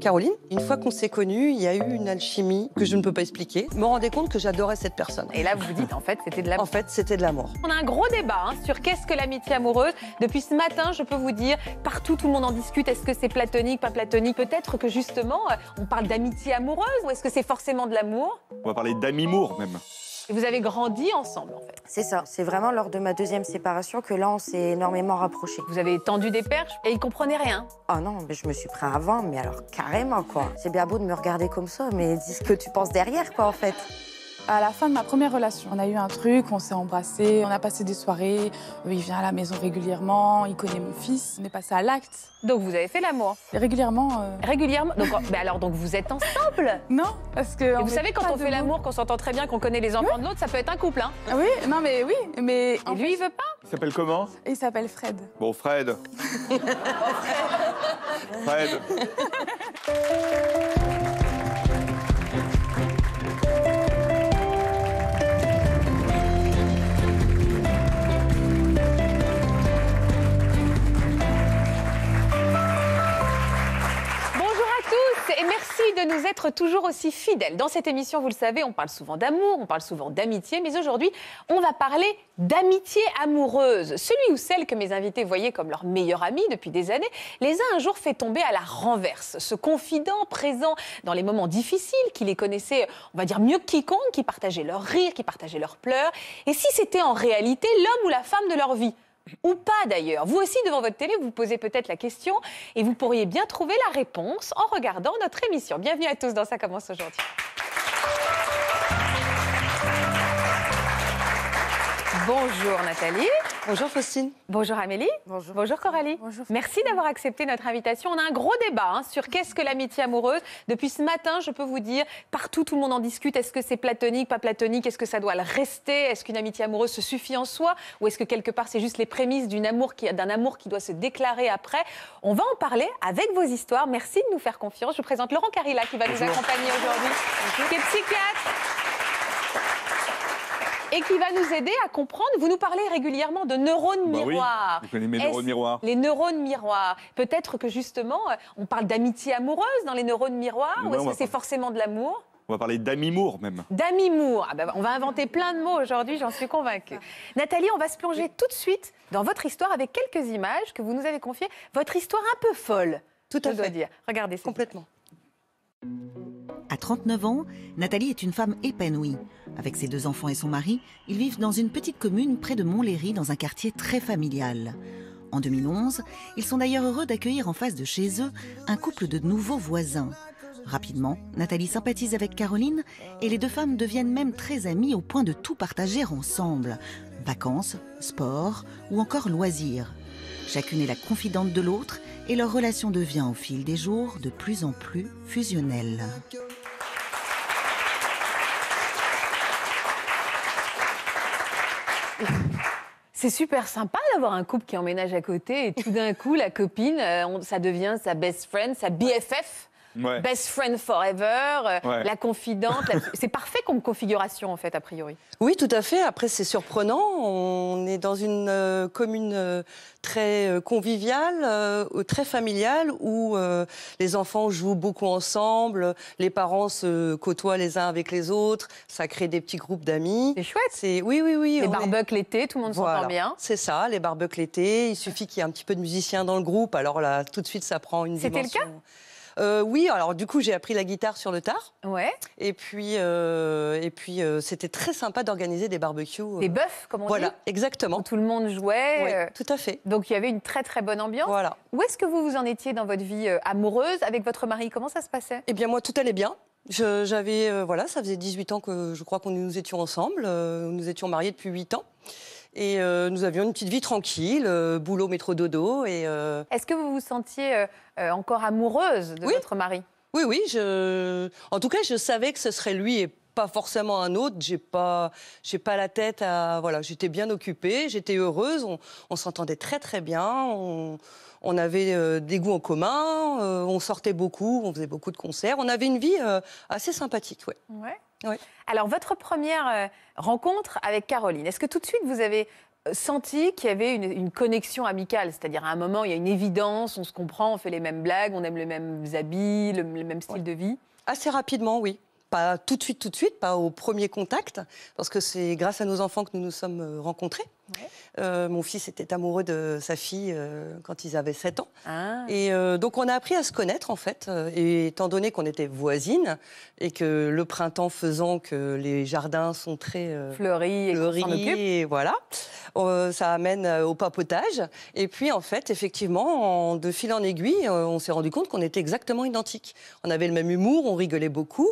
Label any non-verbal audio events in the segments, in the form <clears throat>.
Caroline. Une fois qu'on s'est connus, il y a eu une alchimie que je ne peux pas expliquer. me rendais compte que j'adorais cette personne. Et là, vous vous dites, en fait, c'était de l'amour En fait, c'était de l'amour. On a un gros débat hein, sur qu'est-ce que l'amitié amoureuse. Depuis ce matin, je peux vous dire, partout, tout le monde en discute. Est-ce que c'est platonique, pas platonique Peut-être que justement, euh, on parle d'amitié amoureuse ou est-ce que c'est forcément de l'amour On va parler d'amimour même vous avez grandi ensemble, en fait. C'est ça. C'est vraiment lors de ma deuxième séparation que là, on s'est énormément rapprochés. Vous avez tendu des perches et il comprenait rien. Oh non, mais je me suis pris avant, mais alors carrément, quoi. C'est bien beau de me regarder comme ça, mais dis ce que tu penses derrière, quoi, en fait. À la fin de ma première relation, on a eu un truc, on s'est embrassé, on a passé des soirées. Euh, il vient à la maison régulièrement, il connaît mon fils. On est passé à l'acte. Donc vous avez fait l'amour Régulièrement. Euh, régulièrement. Donc oh, mais alors donc vous êtes ensemble <laughs> Non, parce que. vous savez quand on fait l'amour, qu'on s'entend très bien, qu'on connaît les enfants de l'autre, ça peut être un couple, hein Oui, non mais oui, mais. lui il veut pas Il s'appelle comment Il s'appelle Fred. Bon Fred. <laughs> Oh, Fred. <laughs> et merci de nous être toujours aussi fidèles. Dans cette émission, vous le savez, on parle souvent d'amour, on parle souvent d'amitié, mais aujourd'hui, on va parler d'amitié amoureuse. Celui ou celle que mes invités voyaient comme leur meilleur ami depuis des années, les a un jour fait tomber à la renverse. Ce confident présent dans les moments difficiles, qui les connaissait, on va dire, mieux que quiconque, qui partageait leurs rires, qui partageait leurs pleurs. Et si c'était en réalité l'homme ou la femme de leur vie ou pas d'ailleurs. Vous aussi, devant votre télé, vous posez peut-être la question et vous pourriez bien trouver la réponse en regardant notre émission. Bienvenue à tous dans Ça commence aujourd'hui. Bonjour Nathalie. Bonjour Faustine. Bonjour Amélie. Bonjour. Coralie. Merci d'avoir accepté notre invitation. On a un gros débat hein, sur qu'est-ce que l'amitié amoureuse. Depuis ce matin, je peux vous dire, partout tout le monde en discute. Est-ce que c'est platonique, pas platonique Est-ce que ça doit le rester Est-ce qu'une amitié amoureuse se suffit en soi Ou est-ce que quelque part c'est juste les prémices d'un amour, qui, doit se déclarer après On va en parler avec vos histoires. Merci de nous faire confiance. Je vous présente Laurent Carilla qui va nous accompagner aujourd'hui, qui est psychiatre et qui va nous aider à comprendre. Vous nous parlez régulièrement de neurones bah miroirs. Oui, vous connaissez neurones miroirs. Les neurones miroirs. Peut-être que justement, euh, on parle d'amitié amoureuse dans les neurones miroirs, ou est-ce que c'est forcément de l'amour on va parler d'amimour même. D'amimour. Ah ben, on va inventer plein de mots aujourd'hui, j'en suis convaincue. Nathalie, on va se plonger tout de suite dans votre histoire avec quelques images que vous nous avez confiées. Votre histoire un peu folle, tout à je fait. dois dire. Regardez. Complètement. À 39 ans, Nathalie est une femme épanouie. Avec ses deux enfants et son mari, ils vivent dans une petite commune près de Montlhéry, dans un quartier très familial. En 2011, ils sont d'ailleurs heureux d'accueillir en face de chez eux un couple de nouveaux voisins. Rapidement, Nathalie sympathise avec Caroline et les deux femmes deviennent même très amies au point de tout partager ensemble. Vacances, sport ou encore loisirs. Chacune est la confidente de l'autre et leur relation devient au fil des jours de plus en plus fusionnelle. C'est super sympa d'avoir un couple qui emménage à côté et tout d'un coup, la copine, euh, ça devient sa best friend, sa BFF best friend forever, euh, la confidente. <laughs> C'est parfait comme configuration, en fait, a priori. Oui, tout à fait. Après, c'est surprenant. On est dans une euh, commune euh, très conviviale, très familiale, où les enfants jouent beaucoup ensemble, les parents se côtoient les uns avec les autres, ça crée des petits groupes d'amis. C'est chouette. C'est... Oui, oui, oui. Les barbecues l'été, tout le monde s'entend bien. C'est ça, les barbecues l'été. Il suffit qu'il y ait un petit peu de musiciens dans le groupe. Alors là, tout de suite, ça prend une dimension... C'était le cas euh, oui, alors du coup, j'ai appris la guitare sur le tard. Et puis, euh, et puis euh, c'était très sympa d'organiser des barbecues. Des bœufs, comme on dit. Voilà, exactement. tout le monde jouait. tout à fait. Donc il y avait une très très bonne ambiance. Voilà. Où est-ce que vous vous en étiez dans votre vie amoureuse avec votre mari Comment ça se passait Eh bien, moi, tout allait bien. J'avais, voilà, ça faisait 18 ans que je crois qu'on nous étions ensemble. nous étions mariés depuis 8 ans. Et euh, nous avions une petite vie tranquille, euh, boulot, métro, dodo. Et euh, Est-ce que vous vous sentiez encore amoureuse de votre mari Oui, oui. Je... En tout cas, je savais que ce serait lui et pas forcément un autre. J'ai pas, j'ai pas la tête à. Voilà, j'étais bien occupée, j'étais heureuse. On, s'entendait très très bien. On, avait des goûts en commun. on sortait beaucoup. On faisait beaucoup de concerts. On avait une vie assez sympathique, oui. ouais. Alors, votre première euh, rencontre avec Caroline, est-ce que tout de suite vous avez euh, senti qu'il y avait une, connexion amicale, c'est-à-dire à un moment il y a une évidence, on se comprend, on fait les mêmes blagues, on aime les mêmes habits, le, même style de vie Assez rapidement, oui pas tout de suite, tout de suite, pas au premier contact, parce que c'est grâce à nos enfants que nous nous sommes euh, rencontrés. Euh, mon fils était amoureux de sa fille euh, quand ils avaient 7 ans. Ah. Et euh, donc on a appris à se connaître en fait. Et étant donné qu'on était voisines et que le printemps faisant que les jardins sont très fleuris, et, et, voilà, ça amène au papotage. Et puis en fait, effectivement, de fil en aiguille, on s'est rendu compte qu'on était exactement identiques. On avait le même humour, on rigolait beaucoup.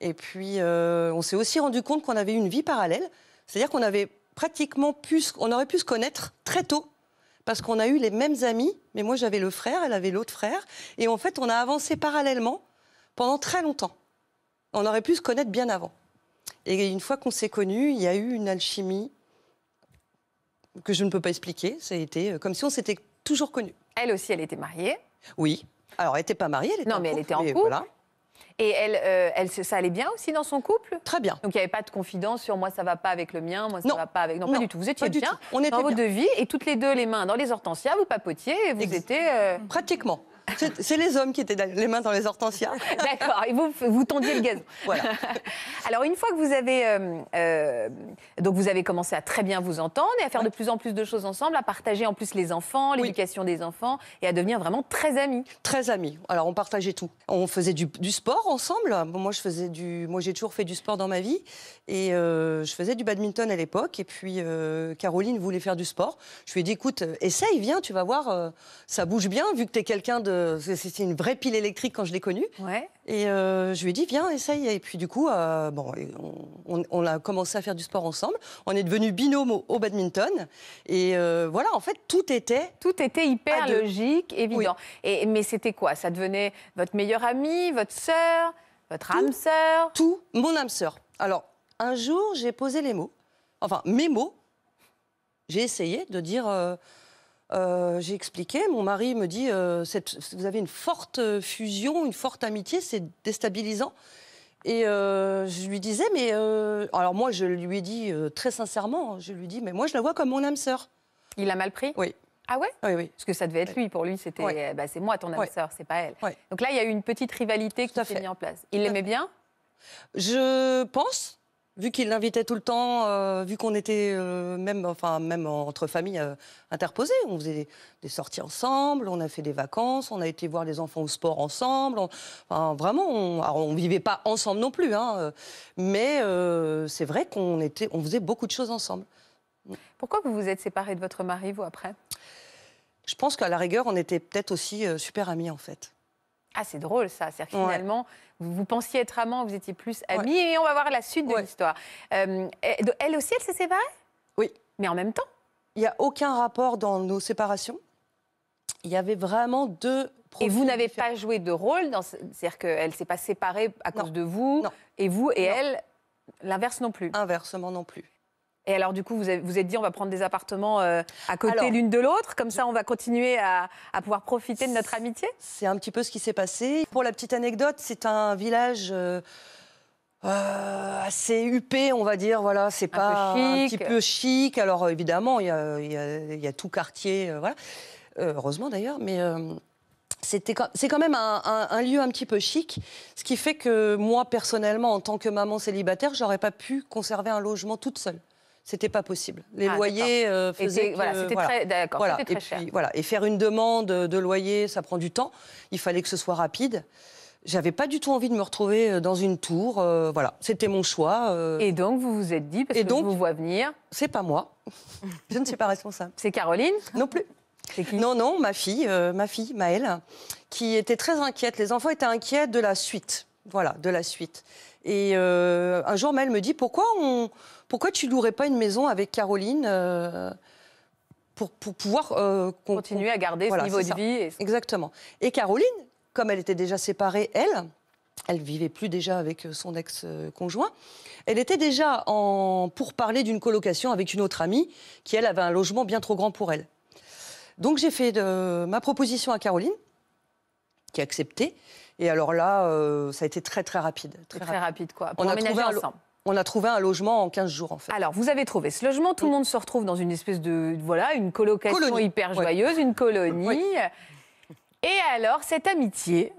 Et puis on s'est aussi rendu compte qu'on avait une vie parallèle. C'est-à-dire qu'on avait pratiquement on aurait pu se connaître très tôt parce qu'on a eu les mêmes amis, mais moi j'avais le frère, elle avait l'autre frère, et en fait on a avancé parallèlement pendant très longtemps. On aurait pu se connaître bien avant. Et une fois qu'on s'est connus, il y a eu une alchimie que je ne peux pas expliquer. Ça a été euh, comme si on s'était toujours connus. Elle aussi, elle était mariée. Oui. Alors, elle n'était pas mariée. Elle était non, mais elle était en couple. Et elle, euh, elle, ça allait bien aussi dans son couple Très bien. Donc il n'y avait pas de confidence sur moi, ça va pas avec le mien, moi, ça va pas avec. Non, pas du tout. Vous étiez bien. On dans vos deux devis et toutes les deux les mains dans les hortensias, vous papotiez et vous étiez. Euh, Pratiquement. C'est les hommes qui étaient les mains dans les hortensias. <laughs> D'accord, et vous, vous tendiez le gazon. Voilà. <laughs> Alors, une fois que vous avez. Euh, euh, donc, vous avez commencé à très bien vous entendre et à faire de plus en plus de choses ensemble, à partager en plus les enfants, l'éducation des enfants et à devenir vraiment très amis. Très amis. Alors, on partageait tout. On faisait du, sport ensemble. Moi, je faisais du. Moi, j'ai toujours fait du sport dans ma vie et euh, je faisais du badminton à l'époque. Et puis, Caroline voulait faire du sport. Je lui ai dit, écoute, essaye, viens, tu vas voir, ça bouge bien vu que tu es quelqu'un de euh, c'était une vraie pile électrique quand je l'ai connue. Et euh, je lui ai dit, viens, essaye. Et puis du coup, euh, bon, on, a commencé à faire du sport ensemble. On est devenu binôme au, badminton. Et voilà, en fait, tout était... Tout était hyper logique, évident. Et, mais c'était quoi Ça devenait votre meilleur ami, votre sœur, votre âme sœur Tout, mon âme sœur. Alors, un jour, j'ai posé les mots, enfin mes mots. J'ai essayé de dire... Euh, j'ai expliqué, mon mari me dit, euh, vous avez une forte euh, fusion, une forte amitié, c'est déstabilisant. Et je lui disais, mais... alors moi, je lui ai dit très sincèrement, hein, je lui ai dit, mais moi, je la vois comme mon âme sœur. Il a mal pris Oui. Ah ouais oui, oui. Parce que ça devait être lui. Pour lui, c'était, eh ben, c'est moi ton âme sœur, c'est pas elle. Donc là, il y a eu une petite rivalité qui s'est mise en place. Il l'aimait bien Je pense. Vu qu'il l'invitait tout le temps, euh, vu qu'on était euh, même, enfin même entre familles interposés, euh, interposées, on faisait des, sorties ensemble, on a fait des vacances, on a été voir les enfants au sport ensemble. vraiment, on, ne vivait pas ensemble non plus, hein, mais c'est vrai qu'on était, on faisait beaucoup de choses ensemble. Pourquoi vous vous êtes séparée de votre mari vous après Je pense qu'à la rigueur, on était peut-être aussi super amis en fait. Ah, c'est drôle ça. cest finalement, que vous, vous, pensiez être amant, vous étiez plus amis. Et on va voir la suite de l'histoire. Euh, elle aussi, elle s'est séparée Oui. Mais en même temps Il n'y a aucun rapport dans nos séparations. Il y avait vraiment deux et vous n'avez pas joué de rôle, c'est-à-dire qu'elle ne s'est pas séparée à cause de vous, non. et vous et elle, l'inverse non plus. Inversement non plus. Et alors, du coup, vous vous êtes dit, on va prendre des appartements euh, à côté l'une de l'autre, comme ça, on va continuer à, pouvoir profiter de notre amitié C'est un petit peu ce qui s'est passé. Pour la petite anecdote, c'est un village. Euh, euh, assez huppé, on va dire, voilà, c'est pas un petit peu chic. Alors évidemment, il y a, tout quartier, voilà. heureusement d'ailleurs, mais c'était c'est quand même un, un, lieu un petit peu chic, ce qui fait que moi personnellement, en tant que maman célibataire, j'aurais pas pu conserver un logement toute seule c'était pas possible. Les loyers faisaient. Que, voilà, c'était très, d'accord, et cher. Et faire une demande de loyer, ça prend du temps. Il fallait que ce soit rapide. J'avais pas du tout envie de me retrouver euh, dans une tour. Euh, voilà, c'était mon choix. Euh. Et donc, vous vous êtes dit, parce que donc, vous vois venir. C'est pas moi. je ne suis pas responsable. C'est Caroline Non plus. Non, non, ma fille, ma fille, Maëlle, qui était très inquiète. Les enfants étaient inquiets de la suite. Voilà, de la suite. Et un jour, Maëlle me dit pourquoi on, pourquoi tu louerais pas une maison avec Caroline euh, pour, pouvoir euh, continuer à garder ce niveau de vie Exactement. Et Caroline, comme elle était déjà séparée, elle, elle vivait plus déjà avec euh, son ex-conjoint. Elle était déjà en pour parler d'une colocation avec une autre amie qui, elle, avait un logement bien trop grand pour elle. Donc j'ai fait de... ma proposition à Caroline, qui a accepté. Et alors là, ça a été très très rapide. Très, très rapide. quoi. Pour on a trouvé ensemble on a trouvé un logement en 15 jours, en fait. Alors, vous avez trouvé ce logement. Tout le monde se retrouve dans une espèce de. Voilà, une colocation hyper joyeuse, une colonie. Et alors, cette amitié.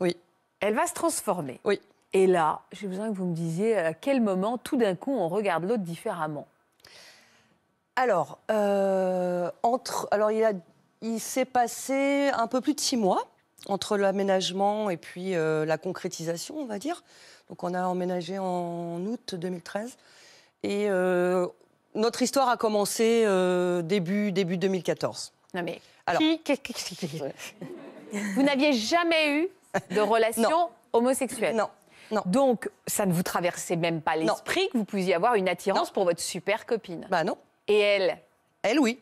Oui. Elle va se transformer. Oui. Et là, j'ai besoin que vous me disiez à euh, quel moment, tout d'un coup, on regarde l'autre différemment. Alors, euh, entre. Alors, il Il s'est passé un peu plus de six mois entre l'aménagement et puis euh, la concrétisation, on va dire. Donc on a emménagé en août 2013. Et euh, notre histoire a commencé euh, début, début 2014. Non mais, Alors, vous n'aviez jamais eu de <laughs> relation homosexuelle Non. Donc, ça ne vous traversait même pas l'esprit que vous puissiez avoir une attirance pour votre super copine. Bah non. Et elle Elle, oui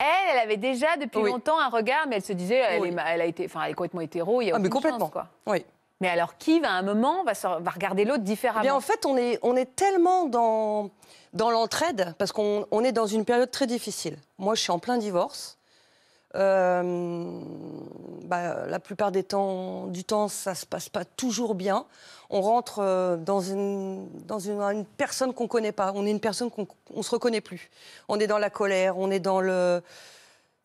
elle, elle avait déjà depuis longtemps un regard, mais elle se disait, elle, est, a été, enfin, elle est complètement hétéro. Il y a ah, mais complètement. Chance, quoi. Mais alors, qui va à un moment va, regarder l'autre différemment eh En fait, on est, tellement dans, l'entraide, parce qu'on est dans une période très difficile. Moi, je suis en plein divorce. Euh, bah, la plupart des temps, du temps, ça se passe pas toujours bien. On rentre euh, dans une, dans une, une personne qu'on connaît pas. On est une personne qu'on ne se reconnaît plus. On est dans la colère, on est dans le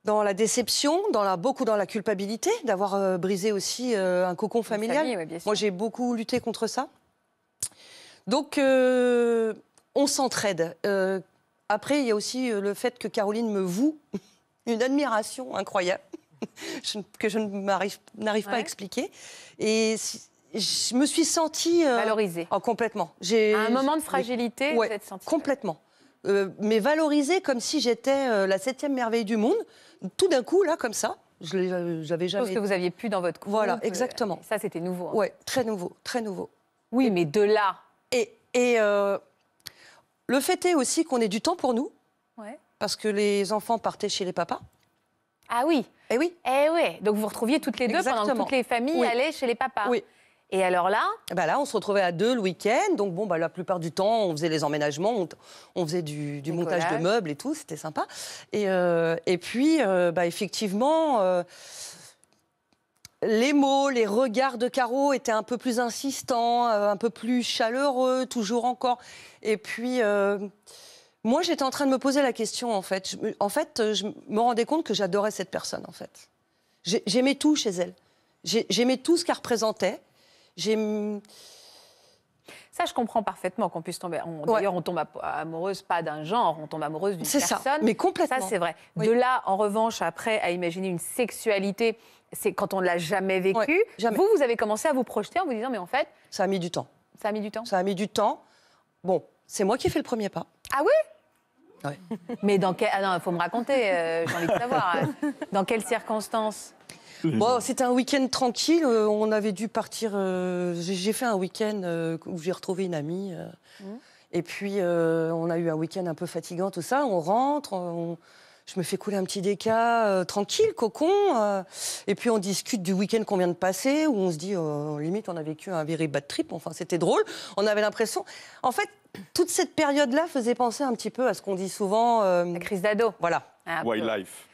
dans la déception, dans la, beaucoup dans la culpabilité d'avoir euh, brisé aussi un cocon familial. Moi, j'ai beaucoup lutté contre ça. Donc, on s'entraide. après, il y a aussi le fait que Caroline me voue. <laughs> une admiration incroyable <laughs> que je n'arrive pas à expliquer. Et je me suis sentie... Euh, valorisée. Oh, complètement. À un moment de fragilité, ouais, vous êtes sentie... Complètement. Euh, mais valorisée comme si j'étais euh, la septième merveille du monde. Tout d'un coup, là, comme ça, je n'avais jamais... Parce que vous aviez plus dans votre couple. Voilà, exactement. Ça, c'était nouveau. Hein. Oui, très nouveau, très nouveau. Oui, mais de là... Et, et le fait est aussi qu'on ait du temps pour nous parce que les enfants partaient chez les papas. Ah oui Eh oui Eh oui Donc vous retrouviez toutes les deux pendant que toutes les familles allaient chez les papas. Oui. Et alors là eh ben Là, on se retrouvait à deux le week-end. Donc, bon, bah, la plupart du temps, on faisait les emménagements, on, faisait du, montage de meubles et tout. C'était sympa. Et, euh, et puis, euh, bah, effectivement, euh, les mots, les regards de Caro étaient un peu plus insistants, un peu plus chaleureux, toujours encore. Et puis. Moi, j'étais en train de me poser la question, en fait. en fait, euh, je me rendais compte que j'adorais cette personne, en fait. J'aimais tout chez elle. J'aimais tout ce qu'elle représentait. Ça, je comprends parfaitement qu'on puisse tomber. D'ailleurs, on tombe amoureuse pas d'un genre, on tombe amoureuse d'une personne. Ça, mais complètement. Ça, c'est vrai. De là, en revanche, après, à imaginer une sexualité, c'est quand on ne l'a jamais vécue. Vous, vous avez commencé à vous projeter en vous disant, mais en fait. Ça a mis du temps. Ça a mis du temps. Ça a mis du temps. Bon, c'est moi qui ai fait le premier pas. Ah oui <laughs> Mais dans quel... Ah non, il faut me raconter, euh, j'ai envie de savoir. Dans quelles circonstances Bon, c'était un week-end tranquille. Euh, on avait dû partir. Euh, j'ai fait un week-end où j'ai retrouvé une amie. Mmh. Et puis, on a eu un week-end un peu fatigant, tout ça. On rentre, on, je me fais couler un petit déca, euh, tranquille, cocon. Euh, et puis on discute du week-end qu'on vient de passer, où on se dit, euh, limite, on a vécu un very bad trip. Enfin, c'était drôle. On avait l'impression. En fait, toute cette période-là faisait penser un petit peu à ce qu'on dit souvent. La crise d'ado. Voilà. Wildlife.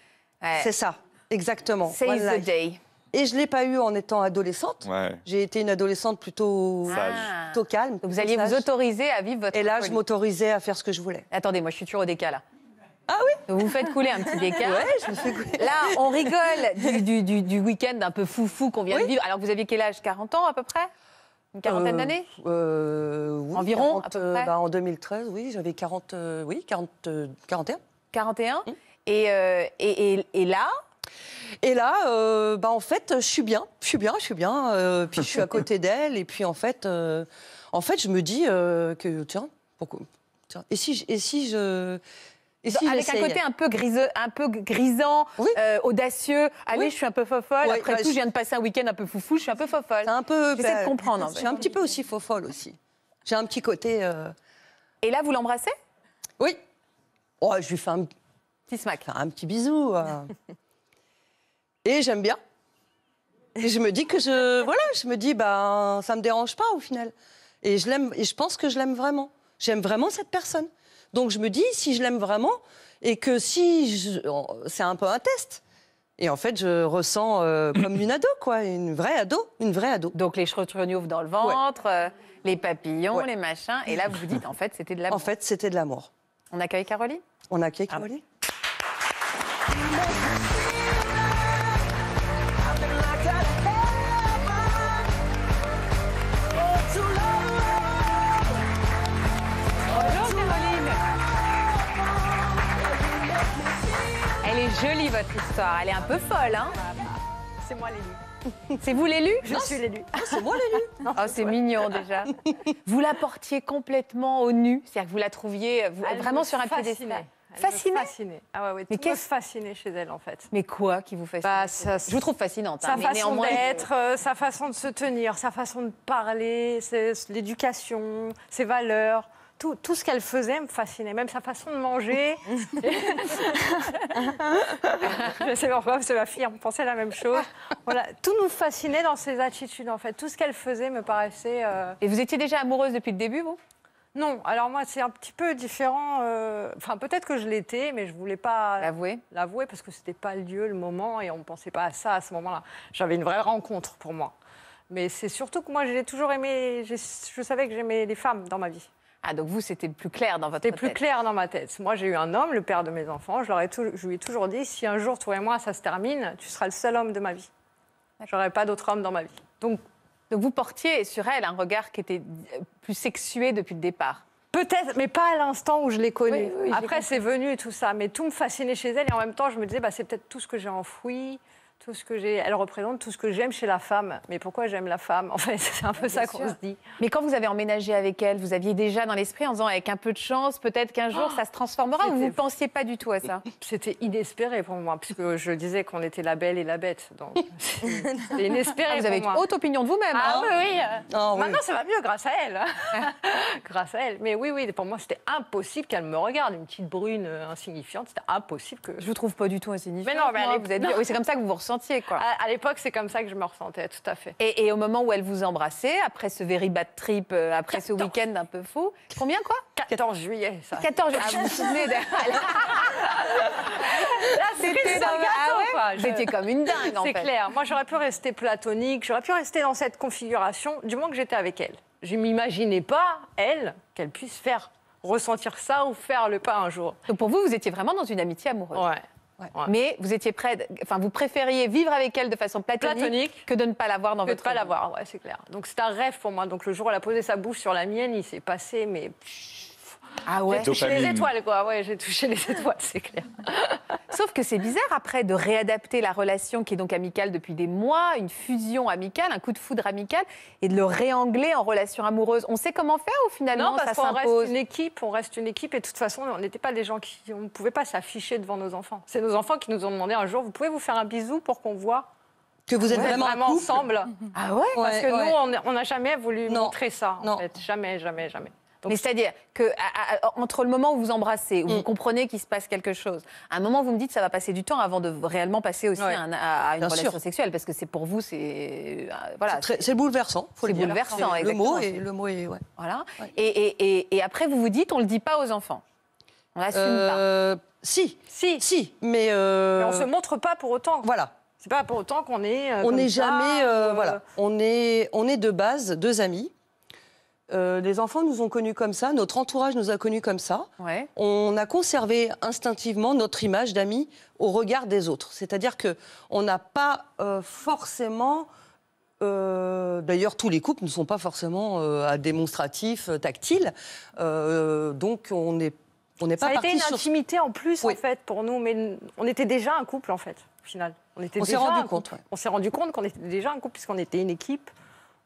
C'est ça, exactement. Save the day. Et je ne l'ai pas eu en étant adolescente. J'ai été une adolescente plutôt, Sage. plutôt calme. vous alliez vous autoriser à vivre votre. Et là, je m'autorisais à faire ce que je voulais. Attendez, moi, je suis toujours au déca là. Ah Vous faites couler un petit <laughs> décal. Là, on rigole du, week-end un peu foufou qu'on vient de vivre. Alors vous aviez quel âge 40 ans à peu près Une quarantaine euh, d'années euh, Environ euh, bah, en 2013, oui, j'avais 40, oui, 40, 41. 41 et, et, là, et là, bah en fait, je suis bien, je suis bien, je suis bien. puis je suis à <laughs> côté d'elle, et puis en fait, en fait, je me dis que tiens, pourquoi Et si, et si je avec un côté un peu, un peu grisant, euh, audacieux. Allez, je suis un peu fofolle. Après tout, je viens de passer un week-end un peu foufou, je suis un peu fofolle. Un peu. J'essaie de bah, comprendre. Je suis un petit peu aussi fofolle aussi. J'ai un petit côté. Euh, et là, vous l'embrassez Oui. Oh, je lui fais un petit smack, un petit bisou. Euh. <laughs> Et j'aime bien. Et je me dis que je, voilà, je me dis, bah ça me dérange pas au final. Et je l'aime, et je pense que je l'aime vraiment. J'aime vraiment cette personne. Donc je me dis, si je l'aime vraiment, et que si c'est un peu un test. Et en fait, je ressens euh, <clears throat> comme une ado, quoi, une vraie ado, une vraie ado. Donc les chevroturnioufs dans le ventre, euh, les papillons, les machins. Et là, vous vous dites, en fait, c'était de l'amour. En fait, c'était de l'amour. On accueille Caroline On accueille ah Caroline. jolie votre histoire. Elle est un peu folle, hein C'est moi l'élu. <laughs> C'est vous l'élu Je suis l'élu. <laughs> Ah, c'est moi l'élu. <laughs> Oh, c'est mignon déjà. vous la portiez complètement au nu, c'est-à-dire que vous la trouviez euh, vraiment sur un piédestal. Fascinée. fascinée. Ah ouais, ouais, mais qu'est-ce fasciné chez elle en fait Mais quoi qui vous fascine bah, ça, Je vous trouve fascinante. Sa hein, façon d'être, euh, euh, sa façon de se tenir, sa façon de parler, l'éducation, ses valeurs tout, ce qu'elle faisait me fascinait, même sa façon de manger. <laughs> je sais pas pourquoi, parce ma fille, on pensait la même chose. Voilà, tout nous fascinait dans ses attitudes, en fait. Tout ce qu'elle faisait me paraissait... Euh, et vous étiez déjà amoureuse depuis le début, vous non, alors moi c'est un petit peu différent. Euh, enfin peut-être que je l'étais, mais je voulais pas l'avouer. L'avouer parce que c'était pas le lieu, le moment, et on ne pensait pas à ça à ce moment-là. J'avais une vraie rencontre pour moi. Mais c'est surtout que moi, j'ai toujours aimé. Je savais que j'aimais les femmes dans ma vie. Ah, donc vous, c'était plus clair dans votre tête C'était plus clair dans ma tête. Moi, j'ai eu un homme, le père de mes enfants. Je, leur ai je lui ai toujours dit si un jour, toi et moi, ça se termine, tu seras le seul homme de ma vie. Je n'aurai pas d'autre homme dans ma vie. Donc, vous portiez sur elle un regard qui était euh, plus sexué depuis le départ Peut-être, mais pas à l'instant où je l'ai connue. Après, c'est venu tout ça. Mais tout me fascinait chez elle. Et en même temps, je me disais, bah, c'est peut-être tout ce que j'ai enfoui tout ce que j'ai, elle représente tout ce que j'aime chez la femme. Mais pourquoi j'aime la femme En fait, <laughs> c'est un peu ça qu'on se dit. Mais quand vous avez emménagé avec elle, vous aviez déjà dans l'esprit en disant avec un peu de chance, peut-être qu'un jour oh, ça se transformera ou vous ne pensiez pas du tout à ça <laughs> C'était inespéré pour moi, puisque je disais qu'on était la belle et la bête. Donc <laughs> c'était inespéré. Ah, vous avez une haute opinion de vous-même. Ah hein. oui, ah oui. Maintenant ça va mieux grâce à elle. Hein. grâce à elle. Mais oui, oui, pour moi c'était impossible qu'elle me regarde. Une petite brune insignifiante, c'était impossible que. Je vous trouve pas du tout insignifiante. Mais non, vous êtes. Oui, c'est comme ça que vous vous ressentez quoi. À, l'époque, c'est comme ça que je me ressentais, tout à fait. Et, au moment où elle vous embrassait, après ce very bad trip, euh, après ce week-end un peu fou, combien, quoi 14 juillet, ça. 14 ah, juillet. <laughs> Là, c'était J'étais comme une dingue, en fait. C'est clair. Moi, j'aurais pu rester platonique, j'aurais pu rester dans cette configuration, du moins que j'étais avec elle. Je m'imaginais pas, elle, qu'elle puisse faire ressentir ça ou faire le pas un jour. Donc pour vous, vous étiez vraiment dans une amitié amoureuse. Ouais. Mais vous étiez prêt, enfin, vous préfériez vivre avec elle de façon platonique, que de ne pas l'avoir dans votre. De pas l'avoir, ouais, c'est clair. Donc c'est un rêve pour moi. Donc le jour où elle a posé sa bouche sur la mienne, il s'est passé, mais. Ah ouais. J'ai touché les étoiles, quoi. Ouais, j'ai touché les <laughs> étoiles, c'est clair. <laughs> Sauf que c'est bizarre après de réadapter la relation qui est donc amicale depuis des mois, une fusion amicale, un coup de foudre amical, et de le réangler en relation amoureuse. On sait comment faire ou finalement non, parce ça reste une équipe, on reste une équipe, et de toute façon, on n'était pas des gens qui, on ne pouvait pas s'afficher devant nos enfants. C'est nos enfants qui nous ont demandé un jour, vous pouvez vous faire un bisou pour qu'on voit que vous êtes vraiment, ensemble. Ah ouais, Parce que nous, on n'a jamais voulu montrer ça. En fait. Jamais, jamais, jamais mais c'est-à-dire que entre le moment où vous embrassez, où vous mm. comprenez qu'il se passe quelque chose, à un moment vous me dites ça va passer du temps avant de réellement passer aussi à, une relation sexuelle, parce que c'est pour vous c'est euh, voilà. C'est bouleversant. Faut le bouleversant. Le mot et le mot est ouais. Voilà. Et, et, et, après vous vous dites on le dit pas aux enfants. On l'assume pas. Euh, si. Si. Si. Mais, euh... mais on se montre pas pour autant. Voilà. C'est pas pour autant qu'on est. Euh, on n'est jamais. voilà. On est on est de base deux amis les euh, enfants nous ont connus comme ça, notre entourage nous a connus comme ça. On a conservé instinctivement notre image d'amis au regard des autres. C'est-à-dire que on n'a pas euh, forcément euh, D'ailleurs, tous les couples ne sont pas forcément à démonstratifs, tactiles. donc, on n'est on est pas Ça a été une intimité en plus, en fait, pour nous. Mais on était déjà un couple, en fait, au final. On, on s'est rendu, rendu compte. On s'est rendu compte qu'on était déjà un couple, puisqu'on était une équipe.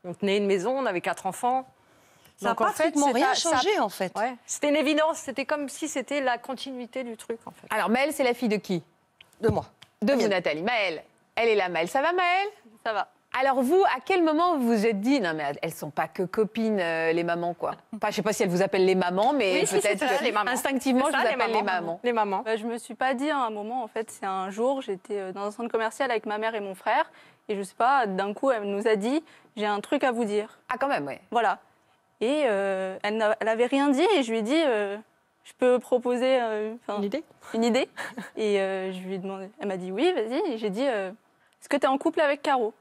On tenait une maison, on avait quatre enfants. Ça n'a pratiquement rien changé, en fait. C'était une évidence. C'était comme si c'était la continuité du truc, en fait. Alors, Maëlle, c'est la fille de qui De moi. De vous, Nathalie. Maëlle, elle est là, Maëlle. Ça va, Maëlle Ça va. Alors vous, à quel moment vous vous êtes dit non mais elles sont pas que copines euh, les mamans quoi. Pas, je sais pas si elles vous appellent les mamans, mais peut-être instinctivement je vous appelle les mamans. Les mamans. Bah, je me suis pas dit hein, à un moment en fait. C'est un jour j'étais euh, dans un centre commercial avec ma mère et mon frère et je sais pas d'un coup elle nous a dit j'ai un truc à vous dire. Ah quand même ouais. Voilà. Et euh, elle n'avait rien dit et je lui ai dit, euh, je peux proposer euh, une idée. <laughs> et je lui ai demandé, elle m'a dit oui, vas-y. Et j'ai dit, est-ce que tu es en couple avec Caro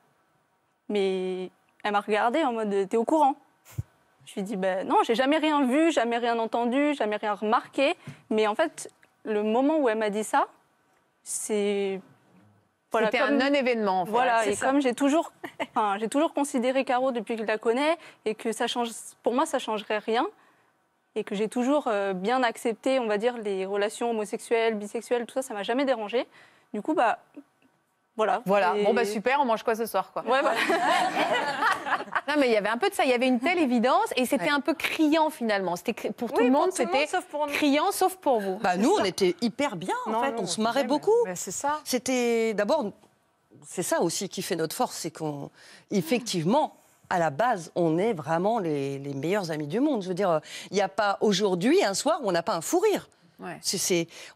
Mais elle m'a regardé en mode, t'es au courant Je lui ai dit, ben non, j'ai jamais rien vu, jamais rien entendu, jamais rien remarqué. Mais en fait, le moment où elle m'a dit ça, c'est c'était un non-événement. En fait. Voilà, et comme j'ai toujours, enfin, j'ai toujours considéré Caro depuis que je la connais et que ça change, pour moi, ça changerait rien et que j'ai toujours euh, bien accepté, on va dire, les relations homosexuelles, bisexuelles, tout ça, ça m'a jamais dérangé. Du coup, bah, voilà. Voilà. Bon, bah super, on mange quoi ce soir, quoi. Ouais, voilà. <laughs> <laughs> non, mais il y avait un peu de ça. Il y avait une telle évidence et c'était un peu criant finalement. C'était pour tout le monde, c'était criant sauf pour vous. Bah nous, on était hyper bien en fait. on se marrait beaucoup. Bah, c'est ça. C'était d'abord, c'est ça aussi qui fait notre force, c'est qu'on effectivement à la base, on est vraiment les, meilleurs amis du monde. Je veux dire, il n'y a pas aujourd'hui un soir où on n'a pas un fou rire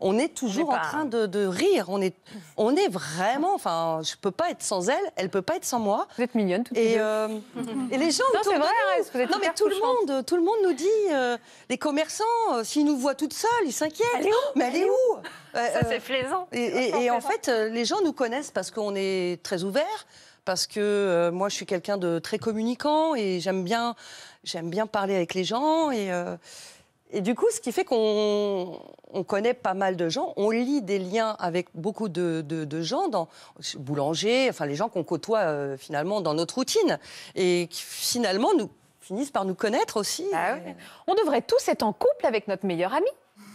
on est toujours en train de, rire. On est, on est vraiment. Enfin, je peux pas être sans elle. Elle peut pas être sans moi. Vous êtes mignonne toutes et, les euh, et les gens. Non, c'est vrai. non, mais tout le monde, euh, tout le monde nous dit. Euh, les commerçants, s'ils nous voient toutes seules, ils s'inquiètent. mais elle est où Ça c'est plaisant. Et, en fait, les gens nous connaissent parce qu'on est très ouverts parce que moi je suis quelqu'un de très communicant et j'aime bien j'aime bien parler avec les gens et et du coup, ce qui fait qu'on on connaît pas mal de gens, on lit des liens avec beaucoup de, gens, dans, boulangers, enfin les gens qu'on côtoie euh, finalement dans notre routine, et qui finalement nous finissent par nous connaître aussi. Bah on devrait tous être en couple avec notre meilleur ami.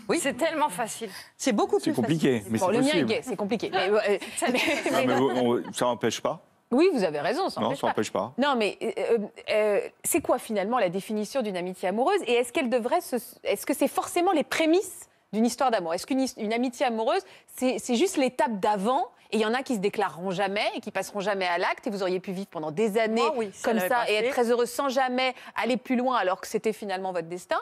Oui. C'est tellement facile. C'est beaucoup plus compliqué, Mais le mien est gay, c'est compliqué. <laughs> ça n'empêche pas. Oui, vous avez raison. Ça non, n'empêche pas. Non, mais euh, euh, euh, c'est quoi finalement la définition d'une amitié amoureuse Et est-ce qu'elle devrait Est-ce que c'est forcément les prémices d'une histoire d'amour Est-ce qu'une amitié amoureuse, c'est juste l'étape d'avant et il y en a qui se déclareront jamais et qui passeront jamais à l'acte. Et vous auriez pu vivre pendant des années comme ça et être très heureux sans jamais aller plus loin alors que c'était finalement votre destin.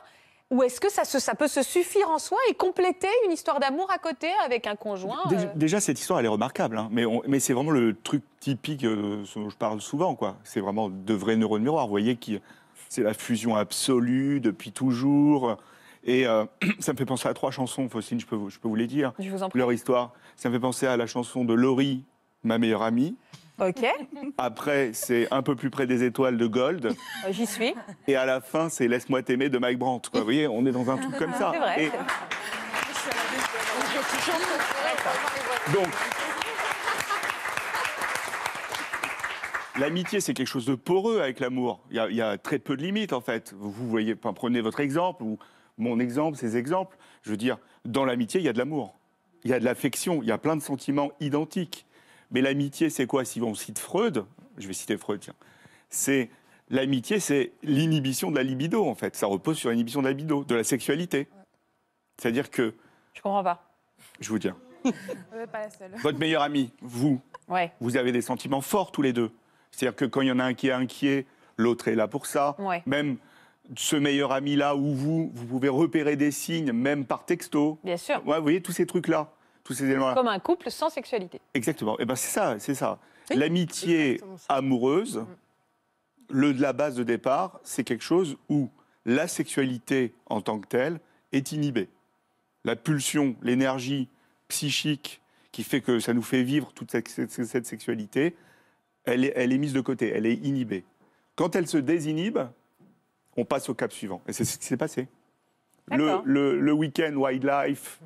Ou est-ce que ça, ça peut se suffire en soi et compléter une histoire d'amour à côté avec un conjoint euh Déjà, cette histoire, elle est remarquable. Hein. mais, mais c'est vraiment le truc typique euh, dont je parle souvent. quoi. C'est vraiment de vrais neurones miroirs. Vous voyez, qui, c'est la fusion absolue depuis toujours. Et euh, <clears throat> ça me fait penser à trois chansons, Faustine, je peux, je peux vous les dire. Je vous en prie. Leur histoire. Ça me fait penser à la chanson de Laurie, ma meilleure amie. OK. Après, c'est un peu plus près des étoiles de Gold. Euh, j'y suis. Et à la fin, c'est Laisse-moi t'aimer de Mike Brandt. Vous voyez, on est dans un truc comme ça. Donc, L'amitié, c'est quelque chose de poreux avec l'amour. Il, y, a très peu de limites, en fait. Vous voyez, prenez votre exemple ou mon exemple, ces exemples. Je veux dire, dans l'amitié, il y a de l'amour. Il y a de l'affection, il y a plein de sentiments identiques. Mais l'amitié, c'est quoi Si on cite Freud, je vais citer Freud, tiens, c'est l'amitié, c'est l'inhibition de la libido, en fait. Ça repose sur l'inhibition de la libido, de la sexualité. C'est-à-dire que. Je comprends pas. Je vous tiens. <laughs> Votre meilleur ami, vous, ouais. vous avez des sentiments forts tous les deux. C'est-à-dire que quand il y en a un qui est inquiet, l'autre est là pour ça. Même ce meilleur ami-là où vous, vous pouvez repérer des signes, même par texto. Bien sûr. Ouais, vous voyez, tous ces trucs-là ces Comme un couple sans sexualité. Exactement. Et eh ben c'est ça, c'est ça. L'amitié amoureuse, mm. le de la base de départ, c'est quelque chose où la sexualité en tant que telle est inhibée. La pulsion, l'énergie psychique qui fait que ça nous fait vivre toute cette, sexualité, elle est, elle est mise de côté, elle est inhibée. Quand elle se désinhibe, on passe au cap suivant. Et c'est ce qui s'est passé. Le, le, week-end wildlife,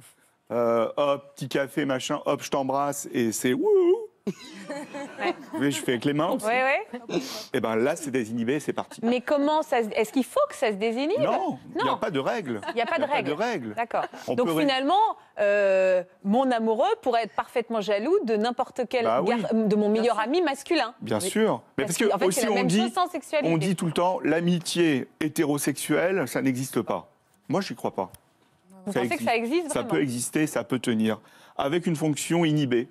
euh, hop, petit café, machin, hop, je t'embrasse, et c'est wouh Mais je fais avec les mains Et eh ben là, c'est désinhibé, c'est parti. Mais comment ça Est-ce qu'il faut que ça se désinhibe Non, il n'y a pas de règle. Il n'y a pas de règle. D'accord. Donc finalement, euh, mon amoureux pourrait être parfaitement jaloux de n'importe quel bah de mon meilleur ami masculin. Bien sûr. Mais parce, que on dit, on dit tout le temps l'amitié hétérosexuelle, ça n'existe pas. Moi, je n'y crois pas. Vous pensez que ça existe Ça peut exister, ça peut tenir. Avec une fonction inhibée.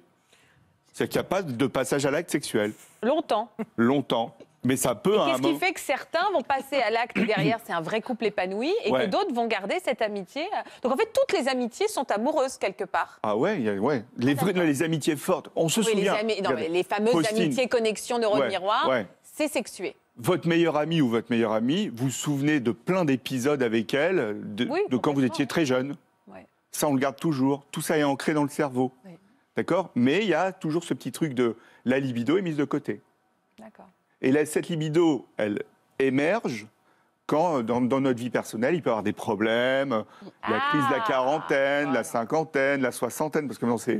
C'est-à-dire qu'il n'y a pas de passage à l'acte sexuel. Longtemps. Longtemps. Mais ça peut. Qu'est-ce qui fait que certains vont passer à l'acte <coughs> derrière, c'est un vrai couple épanoui, et que d'autres vont garder cette amitié Donc en fait, toutes les amitiés sont amoureuses quelque part. Ah ouais, ouais. Les, les amitiés fortes, on se souvient. Les, fameuses amitiés connexion neurone miroir, c'est sexué votre meilleure amie ou votre meilleure amie, vous vous souvenez de plein d'épisodes avec elle, de, quand vous étiez très jeune. Ça, on le garde toujours. Tout ça est ancré dans le cerveau. D'accord Mais il y a toujours ce petit truc de la libido est mise de côté. Et cette libido, elle émerge quand, dans, notre vie personnelle, il peut y avoir des problèmes, la ah crise de la quarantaine, la cinquantaine, la soixantaine, parce que maintenant, c'est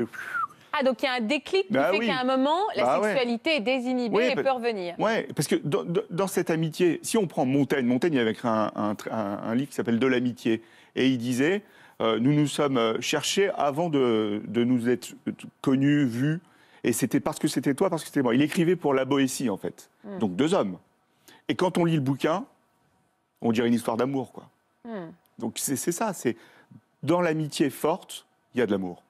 ah, donc il y a un déclic qui bah fait qu'à un moment, la bah sexualité est désinhibée et peut revenir. Oui, parce que dans, cette amitié, si on prend Montaigne, Montaigne avait écrit un, un, livre qui s'appelle De l'amitié, et il disait euh, Nous nous sommes euh, cherchés avant de, nous être connus, vus, et c'était parce que c'était toi, parce que c'était moi. Il écrivait pour la Boétie, en fait. Hmm. Donc deux hommes. Et quand on lit le bouquin, on dirait une histoire d'amour, quoi. Hmm. Donc c'est ça, c'est dans l'amitié forte, il y a de l'amour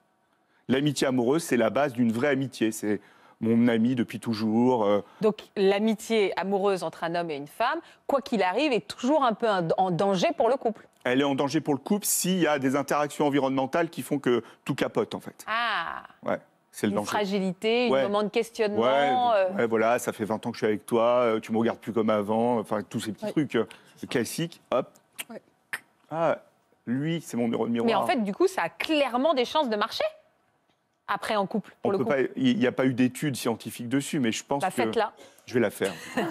l'amitié amoureuse, c'est la base d'une vraie amitié. C'est mon ami depuis toujours. Euh. Donc l'amitié amoureuse entre un homme et une femme, quoi qu'il arrive, est toujours un peu en danger pour le couple. Elle est en danger pour le couple s'il y a des interactions environnementales qui font que tout capote en fait. Ah Ouais. C'est le une danger. fragilité, un moment de questionnement. Ouais, euh. ouais, voilà, ça fait 20 ans que je suis avec toi, euh, tu me regardes plus comme avant, enfin tous ces petits trucs classiques, hop. Ah, lui, c'est mon numéro de miroir. Mais en fait, du coup, ça a clairement des chances de marcher après en couple. Pour le peut il n'y a pas eu d'études scientifiques dessus, mais je pense bah, que je vais la faire. je...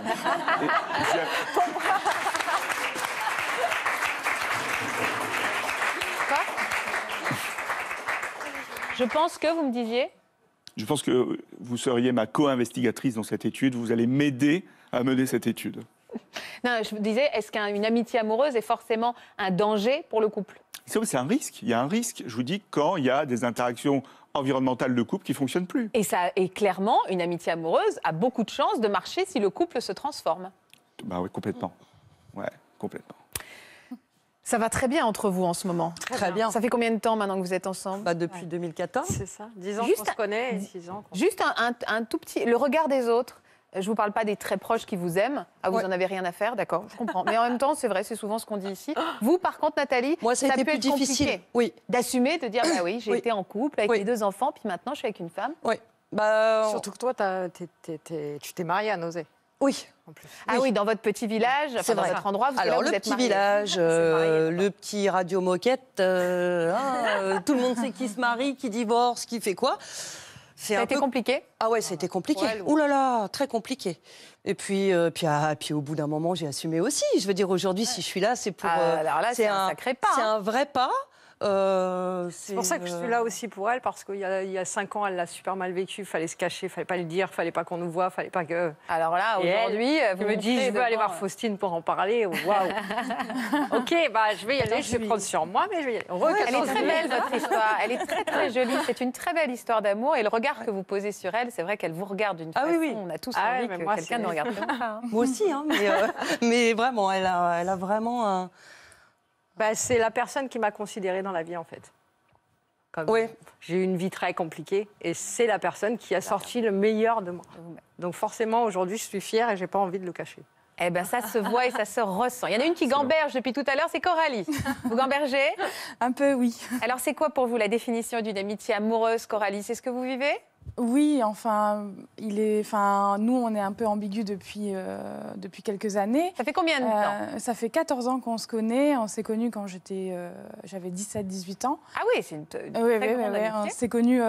<laughs> je pense que vous me disiez. Je pense que vous seriez ma co-investigatrice dans cette étude. Vous allez m'aider à mener cette étude. Non, je vous disais, est-ce qu'une amitié amoureuse est forcément un danger pour le couple C'est un risque. Il y a un risque, je vous dis, quand il y a des interactions environnementale de couple qui fonctionne plus. Et, ça, est clairement, une amitié amoureuse a beaucoup de chances de marcher si le couple se transforme. Bah oui, complètement. Ouais, complètement. Ça va très bien entre vous en ce moment. Très, bien. Ça fait combien de temps maintenant que vous êtes ensemble bah, Depuis 2014. C'est ça. 10 ans qu'on se connaît 6 ans. Juste un, tout petit. Le regard des autres. Je ne vous parle pas des très proches qui vous aiment. Ah, vous n'en avez rien à faire, d'accord, je comprends. Mais en même temps, c'est vrai, c'est souvent ce qu'on dit ici. Ah. Vous, par contre, Nathalie, ça, a être difficile. Oui. D'assumer, de dire, bah oui, j'ai été en couple avec les deux enfants, puis maintenant, je suis avec une femme. Oui. Bah, Surtout que toi, tu t'es mariée à Nausée. Oui. En plus. Ah oui. dans votre petit village, enfin, dans votre endroit, vous Alors, le petit village, euh, le petit radio moquette, euh, hein, euh, tout le monde sait qui se marie, qui divorce, qui fait quoi. Ah ça a été compliqué Ah ouais, c'était compliqué. été Ouh là là, très compliqué. Et puis, euh, ah, puis, au bout d'un moment, j'ai assumé aussi. Je veux dire, aujourd'hui, si je suis là, c'est pour. Ah, euh, alors là, c'est un, sacré pas. C'est un hein. vrai pas. Euh, c'est pour ça que je suis là euh, aussi pour elle, parce qu'il y, a cinq ans, elle l'a super mal vécu. Fallait se cacher, il fallait pas le dire, il fallait pas qu'on nous voit, fallait pas que. Alors là, aujourd'hui, euh, vous me dites, je veux aller voir Faustine pour en parler. Waouh. <laughs> <laughs> ok, bah je vais y aller. Je vais prendre sur moi, mais je elle est très belle votre <laughs> histoire. Elle est très très jolie. C'est une très belle histoire d'amour et le regard que vous posez sur elle, c'est vrai qu'elle vous regarde d'une ah, façon. Oui, oui. On a tous ah envie que quelqu'un nous regarde Moi aussi, hein, mais, vraiment, elle a, elle a vraiment un. Bah, c'est la personne qui m'a considérée dans la vie, en fait. oui. J'ai eu une vie très compliquée et c'est la personne qui a sorti le meilleur de moi. Donc forcément, aujourd'hui, je suis fière et j'ai pas envie de le cacher. Eh bien, ça se voit et ça se ressent. Il y en a une qui gamberge depuis tout à l'heure, c'est Coralie. Vous gambergez Un peu, oui. Alors, c'est quoi pour vous la définition d'une amitié amoureuse, Coralie C'est ce que vous vivez oui, enfin, il est, enfin, nous, on est un peu ambigu depuis, euh, depuis quelques années. Ça fait combien de euh, Ça fait 14 ans qu'on se connaît. On s'est connus quand j'étais, euh, j'avais 17-18 ans. Ah oui, c'est une, oui, On s'est connus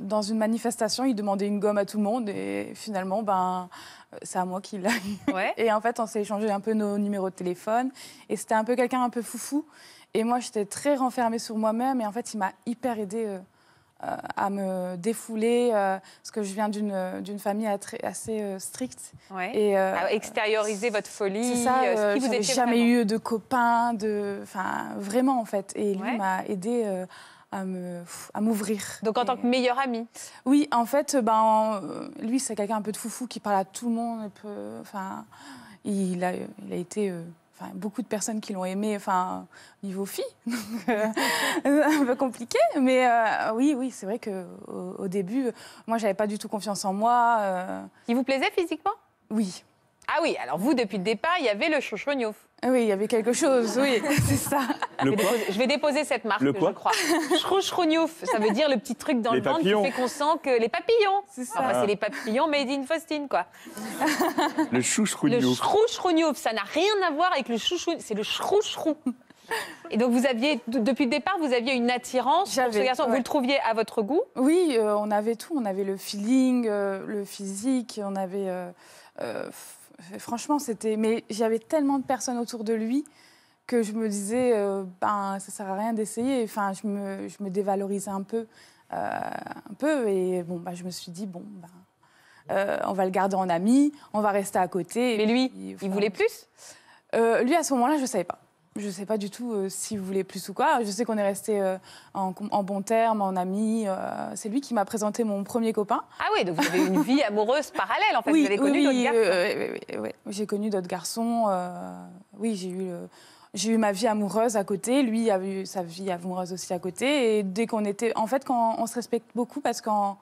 dans une manifestation. Il demandait une gomme à tout le monde et finalement, ben, c'est à moi qu'il l'a ouais. Et en fait, on s'est échangé un peu nos numéros de téléphone. Et c'était un peu quelqu'un un peu foufou. Et moi, j'étais très renfermée sur moi-même. Et en fait, il m'a hyper aidée euh, à me défouler, euh, parce que je viens d'une famille assez euh, stricte. Et, à ah, extérioriser votre folie. C'est ça, ce qui jamais eu de copains, de... Enfin, vraiment en fait. Et lui m'a aidé à m'ouvrir. Donc en tant que meilleur ami Oui, en fait, ben, lui, c'est quelqu'un un peu de foufou qui parle à tout le monde. Peut, enfin, il a, il a été beaucoup de personnes qui l'ont aimé, enfin, niveau fille, <laughs> c'est euh, un peu compliqué. Mais euh, oui, oui, c'est vrai que au, début, moi, j'avais pas du tout confiance en moi. Euh. Il vous plaisait physiquement Oui. Ah oui, alors vous, depuis le départ, il y avait le chouchougnouf. Ah oui, il y avait quelque chose, oui, <laughs> c'est ça. Le quoi je vais déposer cette marque, le quoi je crois. Chouchougnouf, ça veut dire le petit truc dans le ventre qui fait qu'on sent que les papillons. C'est ça. c'est ah. les papillons made in Faustine, quoi. Le chouchougnouf. Le chouchougnouf, ça n'a rien à voir avec le chouchou, c'est le chrouchrou. Et donc vous aviez depuis le départ, vous aviez une attirance pour ce garçon. Vous le trouviez à votre goût Oui, euh, on avait tout. On avait le feeling, euh, le physique, on avait. Euh, euh, franchement, c'était. Mais j'avais tellement de personnes autour de lui que je me disais, euh, ben, ça sert à rien d'essayer. Enfin, je me, je me, dévalorisais un peu, euh, un peu. Et bon, bah, je me suis dit, bon, ben, on va le garder en ami, on va rester à côté. Mais lui, il, il voulait plus Lui, à ce moment-là, je ne savais pas je sais pas du tout euh, si vous voulez plus ou quoi. Je sais qu'on est resté euh, en, en bons termes, en amis. Euh, c'est lui qui m'a présenté mon premier copain. Ah oui, donc vous avez une vie amoureuse parallèle en fait. vous avez connu d'autres garçons. oui, oui, j'ai connu d'autres garçons. oui, j'ai eu J'ai eu ma vie amoureuse à côté, lui a eu sa vie amoureuse aussi à côté. Et dès qu'on était. En fait, quand on se respecte beaucoup, parce qu'en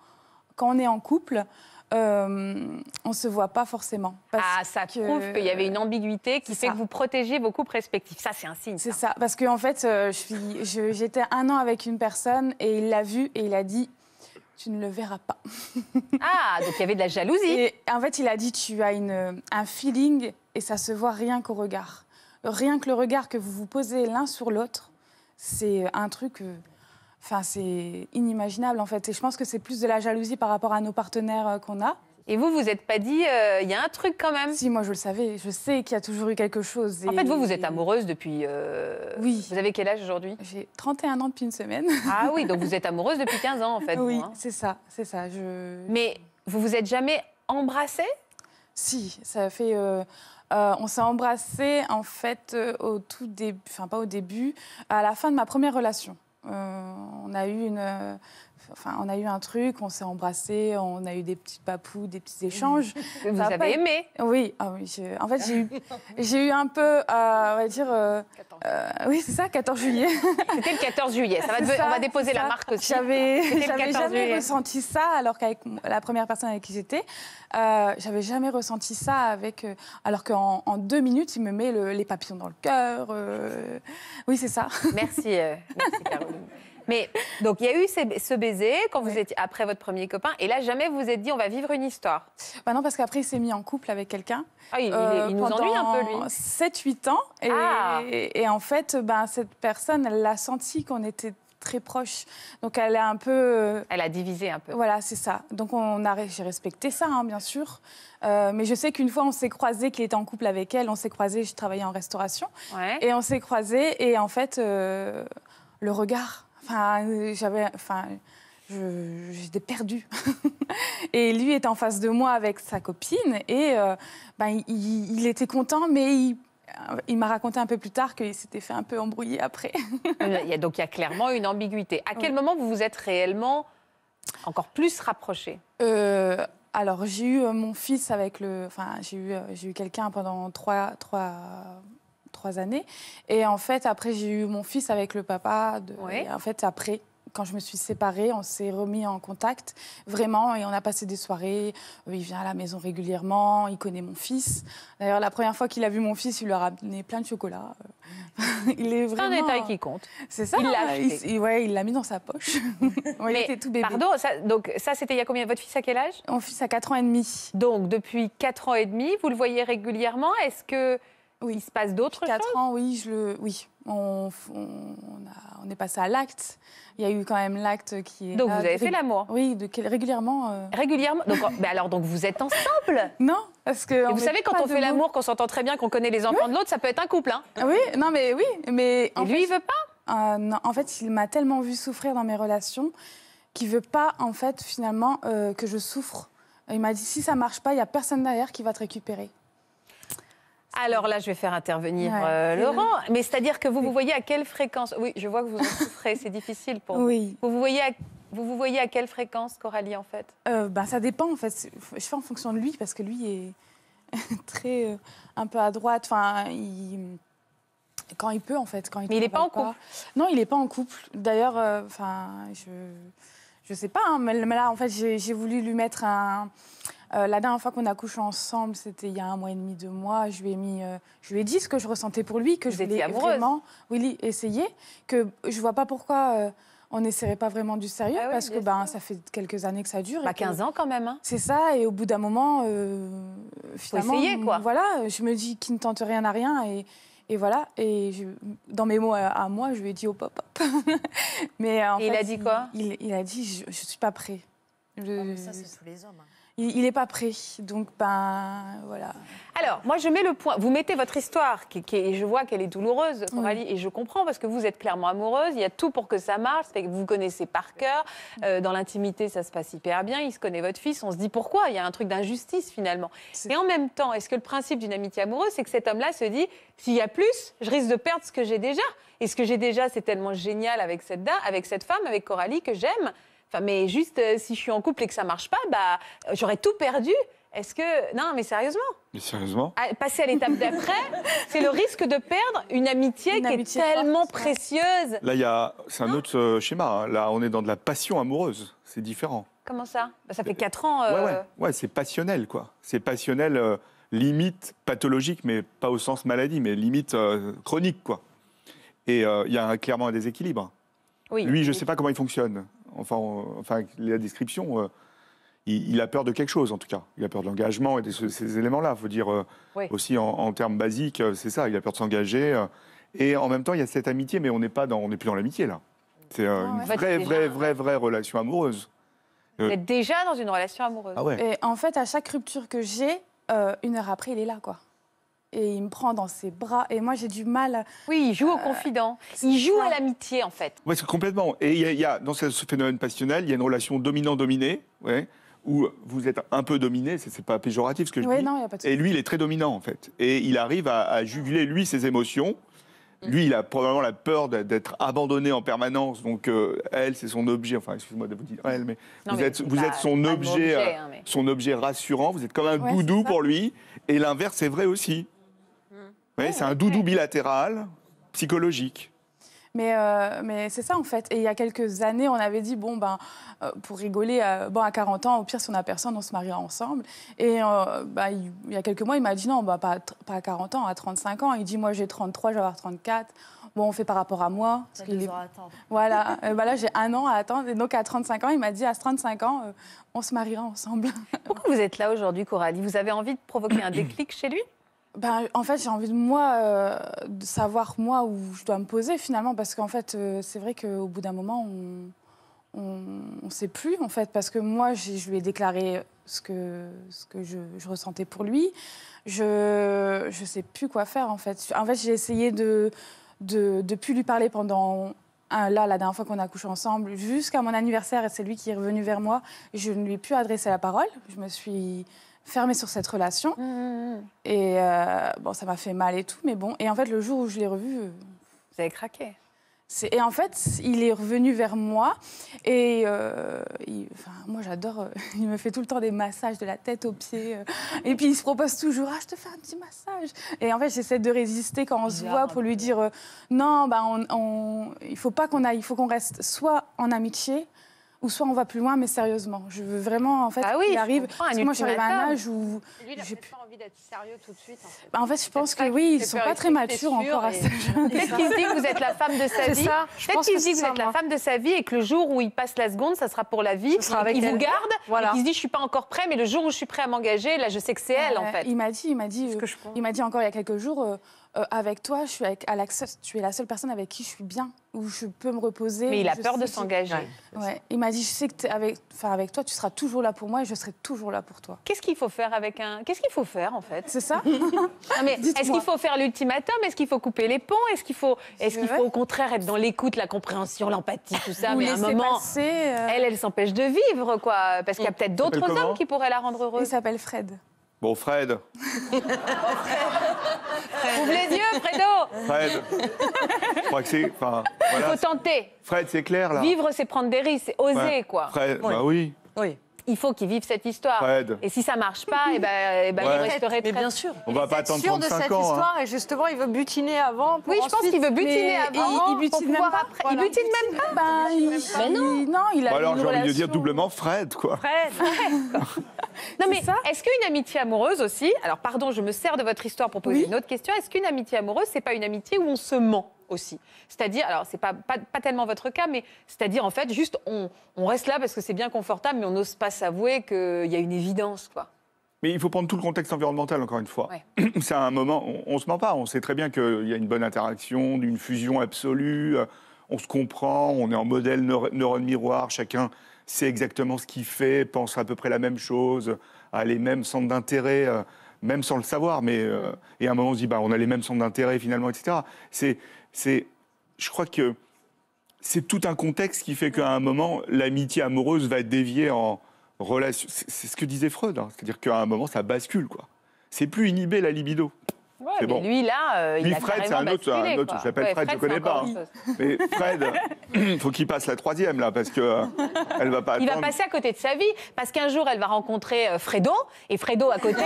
quand on est en couple, on euh, on se voit pas forcément. Parce ah, ça prouve qu'il y avait une ambiguïté qui fait que vous protégez beaucoup couples respectifs. Ça, c'est un signe. C'est ça. parce que en fait, euh, j'étais un an avec une personne et il l'a vu et il a dit tu ne le verras pas. <laughs> ah, donc il y avait de la jalousie. Et en fait, il a dit tu as une, un feeling et ça se voit rien qu'au regard. Rien que le regard que vous vous posez l'un sur l'autre, c'est un truc. Euh, Enfin, c'est inimaginable en fait. Et je pense que c'est plus de la jalousie par rapport à nos partenaires euh, qu'on a. Et vous, vous n'êtes pas dit, euh, il y a un truc quand même Si, moi je le savais, je sais qu'il y a toujours eu quelque chose. Et... En fait, vous, vous êtes amoureuse depuis... Euh, oui. Vous avez quel âge aujourd'hui J'ai 31 ans depuis une semaine. Ah <laughs> oui, donc vous êtes amoureuse depuis 15 ans en fait. Oui, hein. c'est ça, c'est ça. Je... Mais vous vous êtes jamais embrassée Si, ça fait... on s'est embrassé en fait au tout début, enfin pas au début, à la fin de ma première relation. Euh, on a eu une, euh, on a eu un truc, on s'est embrassé, on a eu des petits papous, des petits échanges. <laughs> Vous, avez aimé Oui, ah en fait, j'ai eu, <laughs> un peu, euh, on va dire. Euh, euh, oui, c'est ça, 14 juillet. <laughs> C'était le 14 juillet, ça va on va déposer la marque aussi. J'avais, jamais ressenti ça, alors qu'avec la première personne avec qui j'étais, j'avais jamais ressenti ça avec. alors qu'en en deux minutes, il me met les papillons dans le cœur. oui, c'est ça. Merci, merci Caroline. Mais donc il y a eu ce baiser quand vous étiez après votre premier copain, et là jamais vous vous êtes dit on va vivre une histoire. Bah non, parce qu'après il s'est mis en couple avec quelqu'un. Ah, euh, il, nous ennuie un peu lui. 7-8 ans, et, ah. et, en fait, ben, cette personne, elle a senti qu'on était très proche. Donc elle a un peu. Euh, elle a divisé un peu. Voilà, c'est ça. Donc on a, j'ai respecté ça, hein, bien sûr. Euh, mais je sais qu'une fois on s'est croisés, qu'il était en couple avec elle, on s'est croisés, je travaillais en restauration. Et on s'est croisés, et en fait, le regard. Enfin, euh, j'avais, enfin, j'étais perdue. <laughs> et lui était en face de moi avec sa copine et euh, ben, il, était content, mais il, m'a raconté un peu plus tard qu'il s'était fait un peu embrouiller après. <laughs> Donc il y a clairement une ambiguïté. À quel moment vous vous êtes réellement encore plus rapprochée euh, Alors j'ai eu mon fils avec le, enfin j'ai eu, eu quelqu'un pendant trois, trois trois années. Et en fait, après, j'ai eu mon fils avec le papa. De... en fait, après, quand je me suis séparée, on s'est remis en contact vraiment et on a passé des soirées. Euh, il vient à la maison régulièrement, il connaît mon fils. D'ailleurs, la première fois qu'il a vu mon fils, il lui a ramené plein de chocolat. Euh. <laughs> il est vraiment. C'est un détail qui compte. Euh, c'est ça. Il l'a hein, Il, l'a mis dans sa poche. <laughs> il était tout bébé. Pardon, ça, donc ça, c'était il y a combien Votre fils à quel âge Mon fils a 4 ans et demi. Donc depuis 4 ans et demi, vous le voyez régulièrement. Est-ce que oui. il se passe d'autres choses. 4 ans, oui, je le, oui. On, on, est passé à l'acte. Il y a eu quand même l'acte qui est. Donc vous avez fait l'amour. Oui, régulièrement. Euh. Régulièrement. Oh, mais alors donc vous êtes ensemble <laughs> Non, parce que. vous savez quand on fait l'amour, qu'on s'entend très bien, qu'on connaît les enfants de l'autre, ça peut être un couple, hein ah Oui, non mais oui, mais. lui, il veut pas. Euh, en fait, il m'a tellement vu souffrir dans mes relations qu'il veut pas en fait finalement euh, que je souffre. Il m'a dit si ça marche pas, il y a personne derrière qui va te récupérer. Alors là, je vais faire intervenir euh, Laurent. Mais c'est-à-dire que vous vous voyez à quelle fréquence Oui, je vois que vous souffrez, c'est difficile pour vous. Vous vous voyez à vous vous voyez à quelle fréquence, Coralie, en fait ben, Ça dépend, en fait. Je fais en fonction de lui, parce que lui est <laughs> très. Euh, un peu à droite. Enfin, il... Quand il peut, en fait. Quand il Mais il n'est pas en couple Non, il n'est pas en couple. D'ailleurs, enfin, je. ne sais pas, hein, mais là, en fait, j'ai voulu lui mettre un, euh, la dernière fois qu'on a couché ensemble, c'était il y a un mois et demi, deux mois. Je lui ai mis, euh, je lui ai dit ce que je ressentais pour lui, que Vous je voulais vraiment, oui, essayer, que je vois pas pourquoi. Euh, on n'essaierait pas vraiment du sérieux ah parce que ben, ça fait quelques années que ça dure. Bah, 15 ans quand même. Hein. C'est ça, et au bout d'un moment, finalement, quoi. voilà, je me dis qu'il ne tente rien à rien et, et voilà, et dans mes mots à, moi, je lui ai dit au oh, pop <laughs> mais en et fait, il a dit quoi il, a dit je, ne suis pas prêt. Je... Ah, ça c'est tous les hommes. Hein. Il n'est pas prêt, donc ben voilà. Alors, moi je mets le point. Vous mettez votre histoire, qui, je vois qu'elle est douloureuse, Coralie, et je comprends parce que vous êtes clairement amoureuse. Il y a tout pour que ça marche, que vous connaissez par cœur. Euh, dans l'intimité, ça se passe hyper bien. Il se connaît votre fils. On se dit pourquoi Il y a un truc d'injustice finalement. Et en même temps, est-ce que le principe d'une amitié amoureuse, c'est que cet homme-là se dit s'il y a plus, je risque de perdre ce que j'ai déjà. Et ce que j'ai déjà, c'est tellement génial avec cette dame, avec cette femme, avec Coralie que j'aime mais juste euh, si je suis en couple et que ça marche pas, bah, euh, j'aurais tout perdu. Est-ce que. Non, mais sérieusement. Mais sérieusement ah, Passer à l'étape d'après, <laughs> c'est le risque de perdre une amitié qui est tellement précieuse. Là, y a... c'est un autre euh, schéma. Hein. Là, on est dans de la passion amoureuse. C'est différent. Comment ça bah, Ça fait 4 ans. Ouais, c'est passionnel, quoi. C'est passionnel, limite pathologique, mais pas au sens maladie, mais limite chronique, quoi. Et il y a clairement un déséquilibre. Oui, Lui, je ne sais pas comment il fonctionne enfin, la description, euh, il, a peur de quelque chose en tout cas. Il a peur de l'engagement et de ces éléments-là. Il faut dire euh, aussi en, termes basiques, euh, c'est ça, il a peur de s'engager. et en même temps, il y a cette amitié, mais on n'est pas dans, on n'est plus dans l'amitié là. C'est une vraie, vraie, vraie, vraie relation amoureuse. Vous êtes déjà dans une relation amoureuse. Ah et en fait, à chaque rupture que j'ai, une heure après, il est là, quoi et il me prend dans ses bras. Et moi, j'ai du mal. Oui, il joue au euh, confident. Il joue à l'amitié, en fait. Oui, complètement. Et il y, a, dans ce phénomène passionnel, il y a une relation dominant-dominé, ouais, où vous êtes un peu dominé, c'est pas péjoratif ce que je dis. et lui, il est très dominant, en fait. Et il arrive à, à juguler, lui, ses émotions. Mm. Lui, il a probablement la peur d'être abandonné en permanence. Donc, euh, elle, c'est son objet. Enfin, excusez-moi de vous dire elle, mais vous, êtes, vous êtes son objet, euh, hein, son objet rassurant. Vous êtes comme un boudou doudou pour lui. Et l'inverse est vrai aussi c'est un doudou bilatéral psychologique. Mais, euh, mais c'est ça en fait. Et il y a quelques années, on avait dit, bon, ben, euh, pour rigoler, euh, bon, à 40 ans, au pire, si on n'a personne, on se mariera ensemble. Et bah, il, y a quelques mois, il m'a dit, non, bah, pas, à 40 ans, à 35 ans. Il dit, moi, j'ai 33, je vais avoir 34. Bon, on fait par rapport à moi. Voilà. Bah, là, j'ai un an à attendre. Et donc, à 35 ans, il m'a dit, à 35 ans, on se mariera ensemble. Pourquoi vous êtes là aujourd'hui, Coralie Vous avez envie de provoquer un <coughs> déclic chez lui bah, en fait, j'ai envie de moi euh, de savoir moi où je dois me poser finalement, parce qu'en fait, euh, c'est vrai qu'au bout d'un moment, on, ne sait plus en fait, parce que moi, je lui ai déclaré ce que ce que je, ressentais pour lui. Je ne sais plus quoi faire en fait. En fait, j'ai essayé de de ne plus lui parler pendant là, la dernière fois qu'on a couché ensemble, jusqu'à mon anniversaire, et c'est lui qui est revenu vers moi, je ne lui ai plus adressé la parole. Je me suis fermé sur cette relation. Mmh, mmh, mmh. Et euh, bon, ça m'a fait mal et tout, mais bon. Et en fait, le jour où je l'ai revu. Euh, Vous avez craqué et en fait, il est revenu vers moi et euh, moi j'adore, <laughs> il me fait tout le temps des massages de la tête aux pieds et puis il se propose toujours ah je te fais un petit massage et en fait j'essaie de résister quand on se voit pour lui dire non bah on, il faut pas qu'on aille, il faut qu'on reste soit en amitié ou soit on va plus loin, mais sérieusement. Je veux vraiment, en fait, bah qu'il arrive. Parce moi, j'arrive à un âge où j'ai plus d'être sérieux tout de suite. En fait, bah, je pense que oui, ils ne sont pas très matures encore à ce jeune. Peut-être qu'il se dit que vous êtes la femme de sa <laughs> vie. Peut-être qu'il dit que vous êtes la femme de sa vie et que le jour où il passe la seconde, ça sera pour la vie. Il vous garde. Il se dit, je suis pas encore prêt, mais le jour où je suis prêt à m'engager, là, je sais que c'est elle, en fait. Il m'a dit, il m'a dit, euh, il m'a dit encore il y a quelques jours. Euh, euh, avec toi, je suis avec, à tu es la seule personne avec qui je suis bien, où je peux me reposer. Mais il a peur de s'engager. Il m'a dit, je sais que avec, enfin, avec toi, tu seras toujours là pour moi et je serai toujours là pour toi. Qu'est-ce qu'il faut faire avec un... Qu'est-ce qu'il faut faire en fait C'est ça <laughs> mais Est-ce qu'il faut faire l'ultimatum Est-ce qu'il faut couper les ponts Est-ce qu'il faut, est-ce qu'il faut au contraire être dans l'écoute, la compréhension, l'empathie, tout ça Mais à un moment, euh, elle, elle s'empêche de vivre quoi, parce qu'il y a peut-être d'autres hommes qui pourraient la rendre heureuse. Il s'appelle Fred. Bon, Fred. Fred. <laughs> Ouvre les yeux, Fredo. Fred. Je crois que c'est. Enfin, voilà. Il faut tenter. Fred, c'est clair, là. Vivre, c'est prendre des risques, c'est oser, quoi. Fred, bah oui. Oui il faut qu'il vive cette histoire. Et si ça marche pas, et eh ben, eh ben il resterait Mais bien sûr. On va pas de cette hein. histoire et justement, il veut butiner avant. Pour oui, je pense qu'il veut butiner avant. Il, il Après. Il butine même pas. Bah, mais non. il a. Bah alors j'ai envie de dire doublement Fred, quoi. Fred. <laughs> non mais est-ce qu'une amitié amoureuse aussi Alors pardon, je me sers de votre histoire pour poser une autre question. Est-ce qu'une amitié amoureuse, c'est pas une amitié où on se ment aussi. C'est-à-dire, alors c'est pas, pas, tellement votre cas, mais c'est-à-dire en fait, juste on, on reste là parce que c'est bien confortable, mais on n'ose pas s'avouer qu'il y a une évidence, quoi. Mais il faut prendre tout le contexte environnemental, encore une fois. Ouais. <clears throat> C'est un moment, on, on, se ment pas, on sait très bien qu'il y a une bonne interaction, d'une fusion absolue, euh, on se comprend, on est en modèle neurone miroir, chacun sait exactement ce qu'il fait, pense à peu près la même chose, a les mêmes centres d'intérêt, euh, même sans le savoir, mais euh, et à un moment on se dit, bah, on a les mêmes centres d'intérêt finalement, etc. C'est c'est, je crois que c'est tout un contexte qui fait qu'à un moment, l'amitié amoureuse va dévier en relation. C'est ce que disait Freud, hein. c'est-à-dire qu'à un moment, ça bascule, quoi. C'est plus inhiber la libido. Ouais, mais lui, là, euh, il Fred, c'est un autre. c'est un autre je l'appelle Fred, je ne connais pas. Mais Fred, il <clears throat> faut qu'il passe la troisième, là, parce que euh, elle va pas attendre. Il va passer à côté de sa vie, parce qu'un jour, elle va rencontrer euh, Fredo, et Fredo à côté,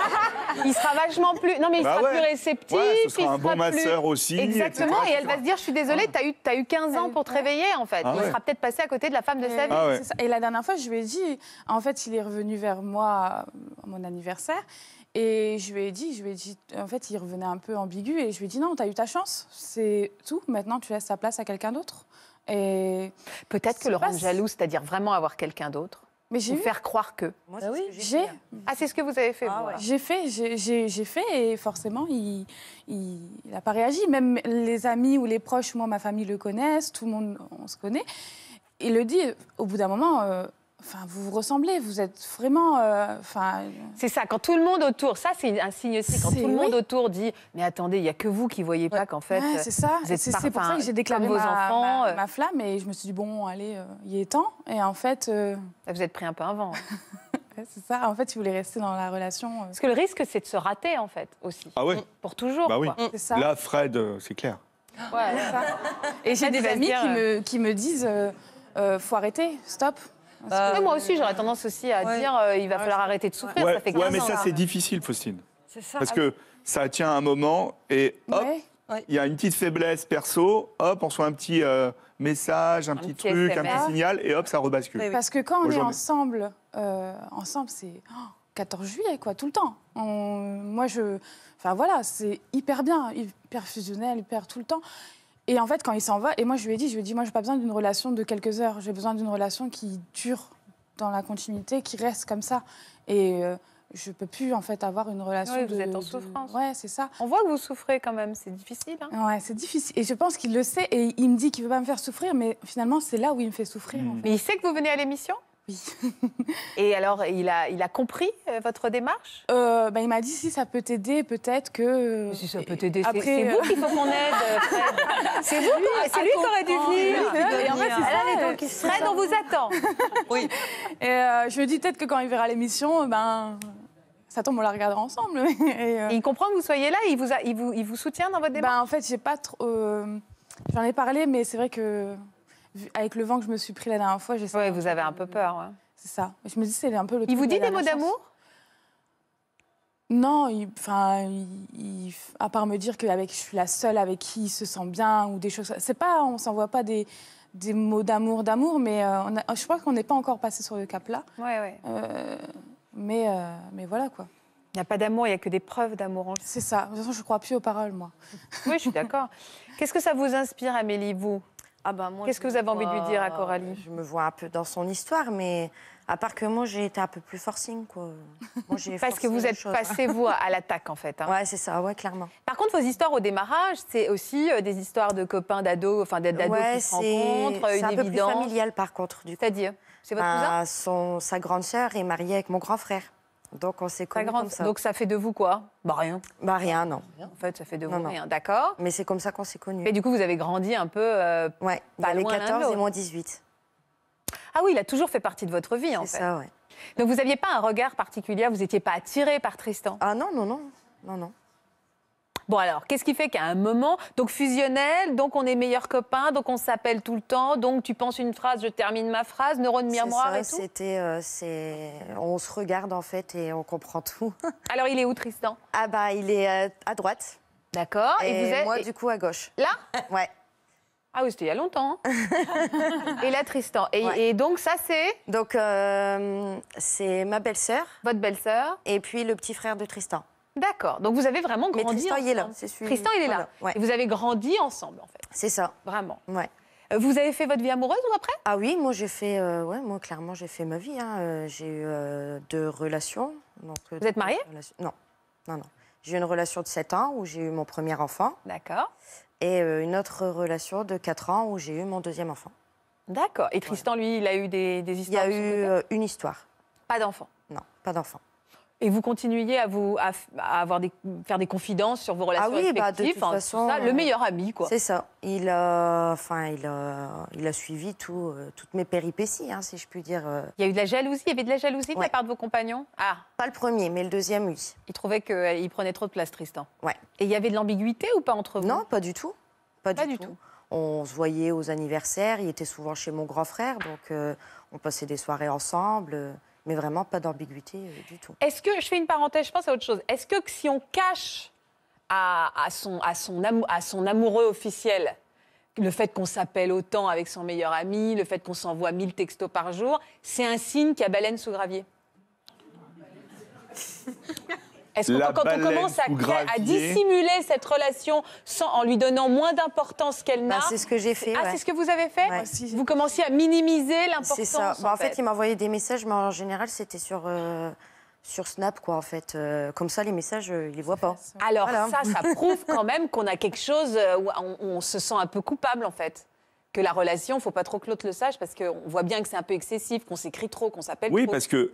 <laughs> il sera vachement plus. Non, mais il sera plus réceptif. il sera un bon masseur aussi. Exactement, et elle va se dire Je suis désolée, tu as eu, as eu 15 ans pour te réveiller, en fait. Ah il sera peut-être passé à côté de la femme de sa ah vie. Et la dernière fois, je lui ai dit En fait, il est revenu vers moi mon anniversaire. Et je lui ai dit, je lui ai dit, en fait, il revenait un peu ambigu et je lui ai dit non, t'as eu ta chance, c'est tout. Maintenant, tu laisses ta place à quelqu'un d'autre. Et peut-être que le rendre jaloux, c'est-à-dire vraiment avoir quelqu'un d'autre. Mais j'ai faire croire que. Moi, ah oui, j'ai. Hein. Ah, c'est ce que vous avez fait. Ah j'ai fait, j'ai fait, et forcément, il, n'a pas réagi. Même les amis ou les proches, moi, ma famille le connaissent, tout le monde, on se connaît. Il le dit. Au bout d'un moment. Euh, Enfin, vous vous ressemblez, vous êtes vraiment. Euh, enfin. Euh, c'est ça, quand tout le monde autour, ça c'est un signe aussi, quand tout le monde autour dit Mais attendez, il n'y a que vous qui ne voyez pas qu'en fait. Euh, c'est ça, c'est pour ça que j'ai déclaré ma, vos enfants, ma, flamme et je me suis dit Bon, allez, il est temps. Et en fait. <laughs> Vous êtes pris un peu avant. c'est ça, en fait, si vous voulez rester dans la relation. Parce que le risque, c'est de se rater en fait aussi. Ah oui mm. Pour toujours. Bah ça. Là, Fred, c'est clair. Ouais, Et <laughs> j'ai des amis qui, me, qui me disent faut arrêter, stop. Euh, moi aussi, j'aurais tendance aussi à dire qu'il euh, il va falloir arrêter de souffrir. Ouais. ça fait ouais mais ça, c'est difficile, Faustine. Ça. Parce que ça tient un moment et hop, il y a une petite faiblesse perso, hop, on reçoit un petit euh, message, un, petit, truc, un petit signal et hop, ça rebascule. Parce que quand on est ensemble, ensemble, c'est. 14 juillet, quoi, tout le temps. Moi, je. Enfin, voilà, c'est hyper bien, hyper fusionnel, hyper tout le temps. Et en fait, quand il s'en va, et moi je lui ai dit, je lui ai dit, moi j'ai pas besoin d'une relation de quelques heures, j'ai besoin d'une relation qui dure dans la continuité, qui reste comme ça. Et je euh, je peux plus en fait avoir une relation. Oui, vous êtes en souffrance. Ouais, c'est ça. On voit que vous souffrez quand même, c'est difficile. Hein ouais, c'est difficile. Et je pense qu'il le sait et il me dit qu'il veut pas me faire souffrir, mais finalement c'est là où il me fait souffrir. Hmm. Mais il sait que vous venez à l'émission. Oui. <laughs> et alors, il a, il a compris euh, votre démarche euh, bah, Il m'a dit si ça peut t'aider, peut-être que. si ça peut t'aider, c'est vous qu'il faut qu'on aide, <laughs> C'est c'est lui qui aurait dû venir. donc Fred, on vous attend. Oui. Et euh, je me dis peut-être que quand il verra l'émission, euh, ben. Ça tombe, on la regardera ensemble. <laughs> Euh, il comprend que vous soyez là, il vous, il vous, il vous soutient dans votre ben, débat En fait, j'ai pas trop. J'en ai parlé, mais c'est vrai que avec le vent que je me suis pris la dernière fois, j'ai. Oui, vous avez un peu peur. C'est ça. Je me dis, c'est un peu le. Il vous dit des mots d'amour non, enfin, à part me dire que je suis la seule avec qui il se sent bien ou des choses. C'est pas, on s'envoie pas des, des mots d'amour, d'amour, mais euh, je crois qu'on n'est pas encore passé sur le cap-là. Ouais, ouais. Euh, mais, euh, mais voilà quoi. Il n'y a pas d'amour, il n'y a que des preuves d'amour. C'est ça. De toute façon, je ne crois plus aux paroles, moi. <laughs> Oui, je suis d'accord. Qu'est-ce que ça vous inspire, Amélie, vous ah ben, Qu'est-ce que vous avez envie de lui dire à Coralie Je me vois un peu dans son histoire, mais à part que moi, j'ai été un peu plus forcing, quoi. <laughs> Parce que vous êtes passé, vous, à l'attaque, en fait. Hein. Ouais, c'est ça, ouais, clairement. Par contre, vos histoires au démarrage, c'est aussi euh, des histoires de copains, d'ados, enfin d'ados qui se rencontrent, euh, C'est un peu plus familial, par contre, du coup. C'est-à-dire C'est votre bah, cousin son, Sa grande sœur est mariée avec mon grand frère. Donc on s'est connus comme ça. Donc ça fait de vous quoi Bah rien. Bah rien, non. En fait, ça fait de vous rien, d'accord Mais c'est comme ça qu'on s'est connus. Mais du coup, vous avez grandi un peu euh, Ouais, 14 et moins 18. Ah oui, il a toujours fait partie de votre vie, en fait. C'est ça, ouais. Donc vous n'aviez pas un regard particulier, vous n'étiez pas attiré par Tristan Ah non, non, non, non, non. Bon alors, qu'est-ce qui fait qu'à un moment, donc fusionnel, donc on est meilleurs copains, donc on s'appelle tout le temps, donc tu penses une phrase, je termine ma phrase, neurone miroir et tout. C'était, euh, c'est, on se regarde en fait et on comprend tout. <laughs> alors il est où Tristan Ah bah il est euh, à droite. D'accord. Et, vous êtes moi du coup à gauche. Là Ouais. Ah oui, c'était il y a longtemps. Hein. <laughs> et là, Tristan. Et, donc, ça, c'est Donc, euh, c'est ma belle-sœur. Votre belle-sœur. Et puis, le petit frère de Tristan. D'accord. Donc, vous avez vraiment grandi. Tristan, il est là. Tristan, il est là. Et vous avez grandi ensemble, en fait. C'est ça. Vraiment. Ouais. Euh, vous avez fait votre vie amoureuse ou après Ah oui, moi j'ai fait, euh, ouais, moi clairement j'ai fait ma vie. Hein. J'ai eu deux relations. vous êtes mariée Non, non, non. J'ai eu une relation de 7 ans où j'ai eu mon premier enfant. D'accord et euh, une autre relation de 4 ans où j'ai eu mon deuxième enfant. D'accord. Et Tristan, lui, il a eu des, des histoires Il a eu euh, une histoire. Pas d'enfant Non, pas d'enfant. Et vous continuiez à vous à, avoir des, faire des confidences sur vos ah relations ah oui, respectives, bah, de toute façon, le euh, meilleur ami quoi. C'est ça. Il a, euh, enfin il euh, il a suivi tout, toutes mes péripéties hein, si je puis dire. Il y a eu de la jalousie, il y avait de la jalousie de la part de vos compagnons. Ah. Pas le premier, mais le deuxième oui. Il trouvait qu'il prenait trop de place, Tristan. Ouais. Et il y avait de l'ambiguïté ou pas entre vous Non, pas du tout. Pas, du, tout. On se voyait aux anniversaires. Il était souvent chez mon grand frère, donc on passait des soirées ensemble. Mais vraiment pas d'ambiguïté euh, du tout. Est-ce que, je fais une parenthèse, je pense à autre chose. Est-ce que si on cache à, son, à, son, à son amoureux officiel le fait qu'on s'appelle autant avec son meilleur ami, le fait qu'on s'envoie 1000 textos par jour, c'est un signe qu'il y a baleine sous gravier est-ce que quand on commence à, à, dissimuler cette relation sans, en lui donnant moins d'importance qu'elle bah, n'a. c'est ce que j'ai fait. Ah, c'est ce que vous avez fait Vous commencez à minimiser l'importance. C'est ça. En, bah, en fait, il il m'envoyait des messages, mais en général, c'était sur. Euh, sur Snap, quoi, en fait. Euh, comme ça, les messages, euh, il ne les voit pas. Alors ça, ça prouve quand même qu'on a quelque chose où on, se sent un peu coupable, en fait. Que la relation, faut pas trop que l'autre le sache, parce qu'on voit bien que c'est un peu excessif, qu'on s'écrit trop, qu'on s'appelle trop. Oui, parce que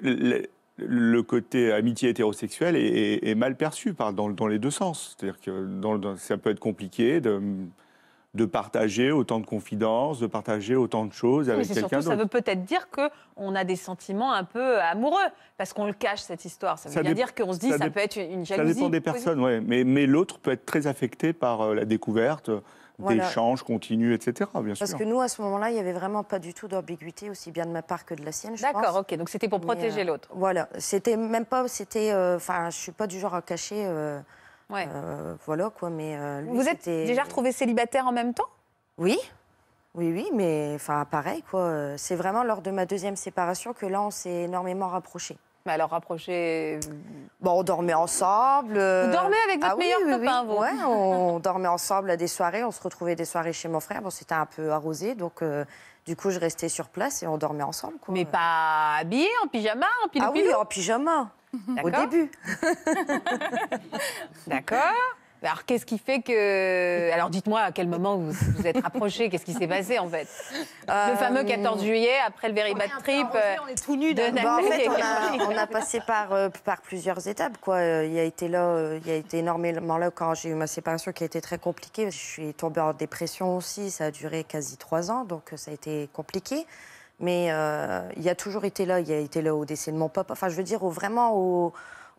le côté amitié hétérosexuelle est, mal perçu dans, les deux sens. C'est-à-dire que ça peut être compliqué de, partager autant de confidences, de partager autant de choses avec quelqu'un d'autre. Ça veut peut-être dire qu'on a des sentiments un peu amoureux, parce qu'on le cache, cette histoire. Ça veut bien dire qu'on se dit ça, ça peut être une jalousie. Ça dépend des personnes, oui. mais l'autre peut être très affecté par euh, la découverte d'échange continu, continus, etc. Bien Parce que nous, à ce moment-là, il n'y avait vraiment pas du tout d'ambiguïté, aussi bien de ma part que de la sienne. D'accord, ok. Donc c'était pour protéger euh, l'autre. Voilà. C'était même pas. C'était. Euh, enfin, je ne suis pas du genre à cacher. Euh, voilà quoi, mais vous êtes déjà retrouvée célibataire en même temps Oui, oui, oui, mais enfin pareil quoi. C'est vraiment lors de ma deuxième séparation que là on s'est énormément rapprochés. Mais alors rapprocher... Bon, on dormait ensemble. Euh, vous dormez avec votre ah meilleur copain, vous <laughs> on dormait ensemble à des soirées. On se retrouvait des soirées chez mon frère. Bon, c'était un peu arrosé, donc. Euh, du coup, je restais sur place et on dormait ensemble. Mais pas habillé, en pyjama, en pilou Ah oui, en pyjama. <laughs> Au début. <laughs> D'accord. Alors, qu'est-ce qui fait que. Alors, dites-moi à quel moment vous vous êtes rapprochés Qu'est-ce qui s'est passé, en fait Le fameux 14 euh, juillet, après le very bad trip. Euh, on est tout nus de an. <laughs> on a, passé par, euh, par plusieurs étapes, quoi. Il a été là, il a été énormément là quand j'ai eu ma séparation qui a été très compliquée. Je suis tombée en dépression aussi. Ça a duré quasi trois ans, donc ça a été compliqué. Mais il a toujours été là. Il a été là au décès de mon papa. Enfin, je veux dire, vraiment au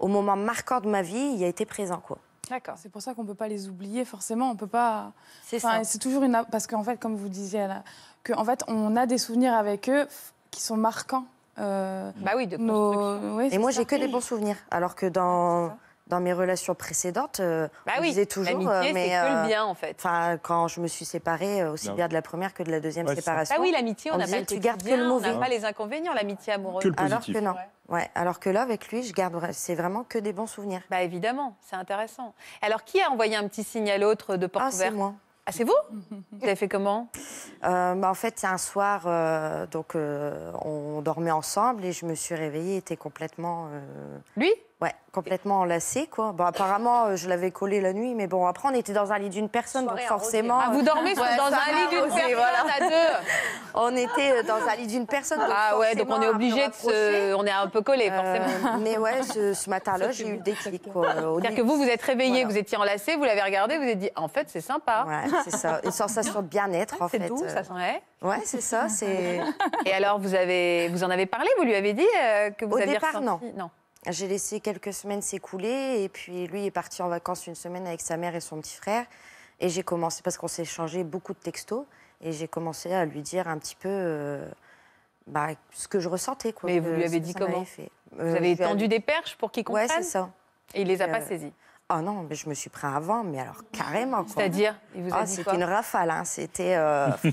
moment marquant de ma vie, il a été présent, quoi. D'accord. C'est pour ça qu'on ne peut pas les oublier forcément. On peut pas. C'est ça. C'est toujours une parce qu'en fait, comme vous disiez, là, que en fait, on a des souvenirs avec eux qui sont marquants. Euh, bah oui, de nos... Et moi, j'ai que des bons souvenirs, alors que dans dans mes relations précédentes, euh, bah disait toujours, euh, mais c'est que le bien en fait. Enfin, quand je me suis séparée, aussi bien de la première que de la deuxième séparation. Bah oui, l'amitié, on n'a pas tu gardes que le mauvais. On n'a pas les inconvénients, l'amitié amoureuse. Que alors que non. Ouais, alors que là, avec lui, je garde, c'est vraiment que des bons souvenirs. Bah évidemment, c'est intéressant. Alors, qui a envoyé un petit signe à l'autre de porte ah, c'est moi. Ah, c'est vous Vous avez fait comment euh, bah, En fait, c'est un soir, euh, donc euh, on dormait ensemble et je me suis réveillée, était complètement. Lui Ouais, complètement enlacé quoi. Bon, apparemment, euh, je l'avais collé la nuit, mais bon, après, on était dans un lit d'une personne, donc forcément. Ah, vous dormez euh, dans un lit d'une personne à deux. <laughs> on était euh, dans un lit d'une personne. Donc ah ouais, donc on est obligé de se, on est un peu collé forcément. mais ouais, ce, matin-là, j'ai eu le déclic C'est-à-dire que vous, vous êtes réveillé, vous étiez enlacé, vous l'avez regardé, vous avez êtes dit, en fait, c'est sympa. Ouais, c'est ça, une sensation de bien-être en fait. C'est tout, ça. Ouais. Ouais, c'est ça, c'est. Et alors, vous avez, vous en avez parlé, vous lui avez dit que vous aviez non. Non. J'ai laissé quelques semaines s'écouler et puis lui est parti en vacances une semaine avec sa mère et son petit frère. Et j'ai commencé, parce qu'on s'est échangé beaucoup de textos, et j'ai commencé à lui dire un petit peu euh, bah, ce que je ressentais. Quoi, Mais vous lui avez dit comment Vous euh, avez tendu des perches pour qu'il comprenne Ouais, c'est ça. Et il les a euh, pas saisies Ah non, mais je me suis pris avant, mais alors carrément. C'est-à-dire vous ah, C'était une rafale, hein. c'était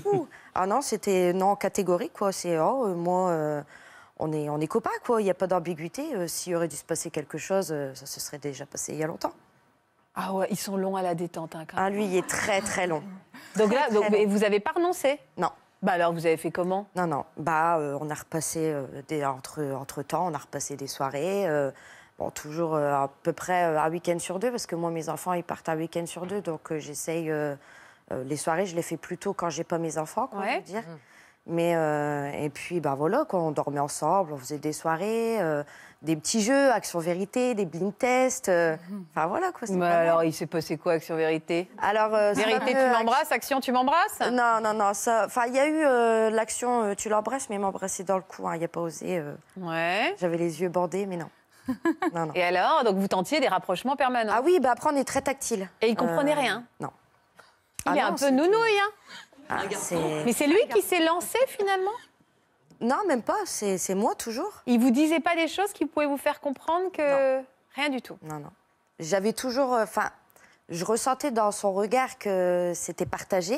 fou. <laughs> ah non, c'était non catégorique quoi. C'est oh moi, on est, on est copains, quoi. Il n'y a pas d'ambiguïté. Euh, s'il aurait dû se passer quelque chose, euh, ça se serait déjà passé il y a longtemps. Ah ouais, ils sont longs à la détente. Hein, quand ah, lui, il est très, très long. <laughs> donc là, vous avez pas renoncé Non. Bah alors, vous avez fait comment Non, non. Bah, euh, on a repassé, des, entre, entre temps, on a repassé des soirées. Bon, toujours à peu près un week-end sur deux, parce que moi, mes enfants, ils partent un week-end sur deux. Donc, j'essaye. les soirées, je les fais plutôt quand j'ai pas mes enfants, quoi, dire. Mmh. Mais euh, et puis bah voilà, quand on dormait ensemble, on faisait des soirées, euh, des petits jeux, action vérité, des blind tests. Euh, mhm. Enfin voilà quoi. alors, il s'est passé quoi, Action Vérité alors Vérité, tu m'embrasses Action, tu m'embrasses Non non non, Enfin il y a eu l'action tu l'embrasses, mais m'embrasser dans le cou, hein, il n'y a pas osé. Ouais. J'avais les yeux bordés, mais <laughs> non. Et alors, donc vous tentiez des rapprochements permanents. Ah oui, bah après on est très tactile. Et il comprenait rien. Non. Il ah est un peu nounouille, hein ah, mais c'est lui qui s'est lancé finalement Non, même pas. C'est moi toujours. Il vous disait pas des choses qui pouvaient vous faire comprendre que rien du tout. Non, non. J'avais toujours, euh, enfin, je ressentais dans son regard que c'était partagé,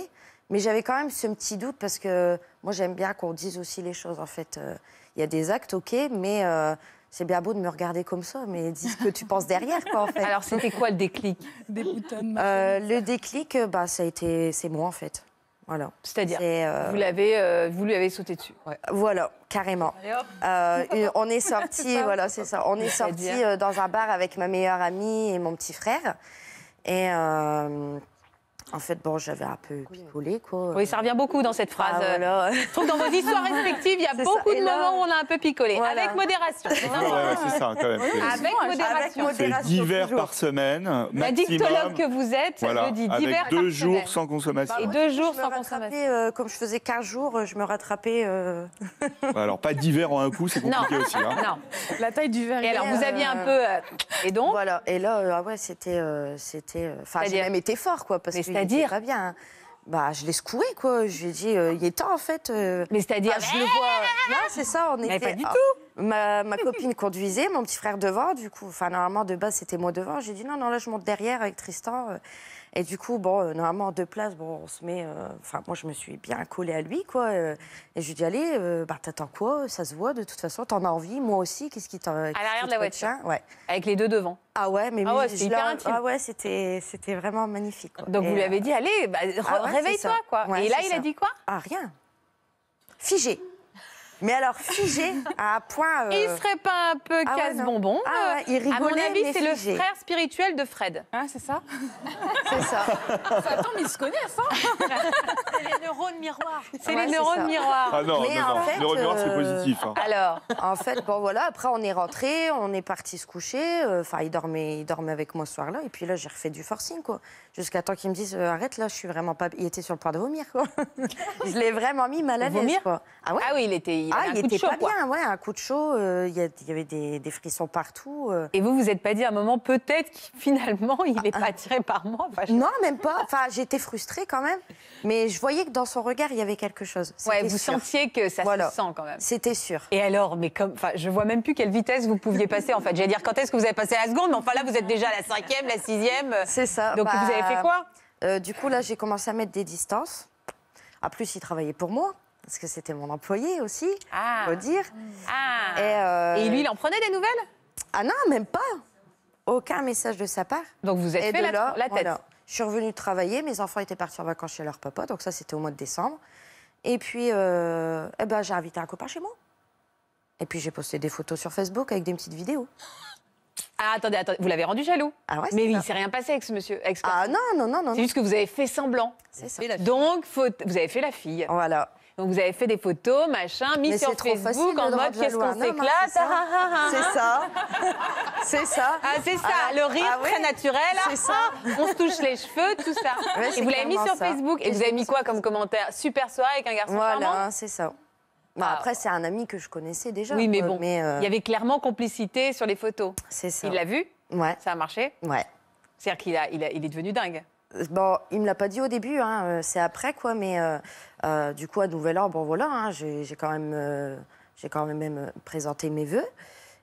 mais j'avais quand même ce petit doute parce que moi j'aime bien qu'on dise aussi les choses. En fait, euh, il y a des actes, ok, mais euh, c'est bien beau de me regarder comme ça, mais dis ce que tu penses derrière, quoi, en fait. Alors, c'était quoi le déclic le déclic, bah, ça a été, c'est moi, en fait. Voilà. C'est-à-dire, euh, euh, vous, lui avez sauté dessus. Voilà, carrément. Euh, on est <laughs> sorti, voilà, c'est ça. On est sorti dans un bar avec ma meilleure amie et mon petit frère. Et en fait, bon, j'avais un peu picolé, quoi. Oui, ça revient beaucoup dans cette ah, phrase. Ah, Je trouve que dans vos histoires <laughs> respectives, il y a beaucoup de moments où on a un peu picolé. Avec modération. ouais, c'est ça, quand même. Avec modération. modération divers par semaine. La dictologue que vous êtes, voilà, je dis divers avec deux jours sans consommation. Et deux jours sans consommation. Euh, comme je faisais 15 jours, je me rattrapais. Euh, alors, pas divers en un coup, c'est compliqué aussi. Hein. Non. La taille du verre. Et alors, vous aviez un euh, peu. Et donc Voilà. Et là, ah ouais, c'était. Enfin, j'ai même été fort, quoi. Parce que c'est-à-dire. Très bien. Hein. Bah, je l'ai secouru, quoi. Je lui ai dit, euh, il est temps, en fait. Euh. Mais c'est-à-dire. Ah, je le vois. Non, c'est ça, on Mais pas du ah. tout. Ma, ma copine conduisait, mon petit frère devant, du coup. Enfin, normalement, de base, c'était moi devant. J'ai dit, non, non, là, je monte derrière avec Tristan. Euh. Et du coup, bon, euh, normalement, deux places, bon, on se met. Euh, enfin, moi, je me suis bien collée à lui, quoi. Euh. et je lui ai dit, allez, bah, t'attends quoi Ça se voit, de toute façon, t'en as envie, moi aussi. Qu'est-ce qui t'en. À l'arrière de la voiture Ouais. Avec les deux devant. Ah ouais, mais ah ouais, c'était ah ouais, c'était vraiment magnifique. Quoi. Donc vous lui avez dit, allez, bah, ah réveille-toi, quoi. et là, il a dit quoi Ah rien. Figé. Mais alors figé à point. Euh, il serait pas un peu casse-bonbon ah, ah Il rigolait. Euh, à mon avis, c'est le frère spirituel de Fred. Ah, c'est ça <laughs> C'est ça. Enfin, attends, mais ils se connaissent, hein C'est les neurones miroirs. C'est les neurones miroirs. Ah non, mais non, non. Fait, neurones miroirs, c'est euh, positif. Hein. Alors En fait, bon voilà, après on est rentré, on est parti se coucher. Enfin, il dormait, il dormait avec moi ce soir-là. Et puis là, j'ai refait du forcing, quoi. Jusqu'à temps qu'il me dise arrête, là, je suis vraiment pas. Il était sur le point de vomir, quoi. <laughs> je l'ai vraiment mis mal à l'aise, quoi. Ah, ah oui, il était ah, il était chaud, pas bien, ouais, un coup de chaud, euh, il y, avait des, frissons partout. Euh. Et vous, vous n'êtes pas dit à un moment, peut-être que <laughs> finalement, il n'est ah, ah. pas attiré par moi Non, même pas. Enfin, j'étais frustrée quand même. Mais je voyais que dans son regard, il y avait quelque chose. Ouais, vous sentiez que ça se sent quand même. C'était sûr. Et alors, mais comme, je vois même plus quelle vitesse vous pouviez passer, en fait. J'allais dire, quand est-ce que vous avez passé la seconde Mais enfin, là, vous êtes déjà à la cinquième, la sixième. C'est ça. Donc, vous avez bah, fait quoi euh, Du coup, là, j'ai commencé à mettre des distances. En plus, il travaillait pour moi parce que c'était mon employé aussi, à ah. dire. Ah. Euh, Et, lui, il en prenait des nouvelles Ah non, même pas. Aucun message de sa part. Donc vous êtes fait la, tête. Je suis revenue travailler, mes enfants étaient partis en vacances chez leur papa, donc ça c'était au mois de décembre. Et puis, euh, eh ben, j'ai invité un copain chez moi. Et puis j'ai posté des photos sur Facebook avec des petites vidéos. Ah, attendez, attendez, vous l'avez rendu jaloux. Ah Mais il ne s'est rien passé avec ce monsieur. ah non, non, non, non. C'est juste que vous avez fait semblant. C'est ça. Donc, vous avez fait la fille. Voilà. Donc vous avez fait des photos, machin, mis sur Facebook en mode qu'est-ce qu'on s'éclate. C'est ça. Ah, ah, ah, <laughs> c'est ça. Ah, c'est ça. le rire très naturel. on se touche les cheveux, tout ça. et vous l'avez mis sur Facebook. Et vous avez mis quoi comme commentaire Super soirée avec un garçon Voilà, c'est ça. Bah après, c'est un ami que je connaissais déjà. Oui, mais euh, bon, euh, il y avait clairement complicité sur les photos. C'est ça. Il l'a vu Ouais. Ça a marché Ouais. C'est-à-dire qu'il a, il est devenu dingue. Bon, il me l'a pas dit au début, hein, euh, c'est après quoi, mais euh, euh, du coup à Nouvel An, bon voilà, hein, j'ai quand même, j'ai quand même présenté mes vœux.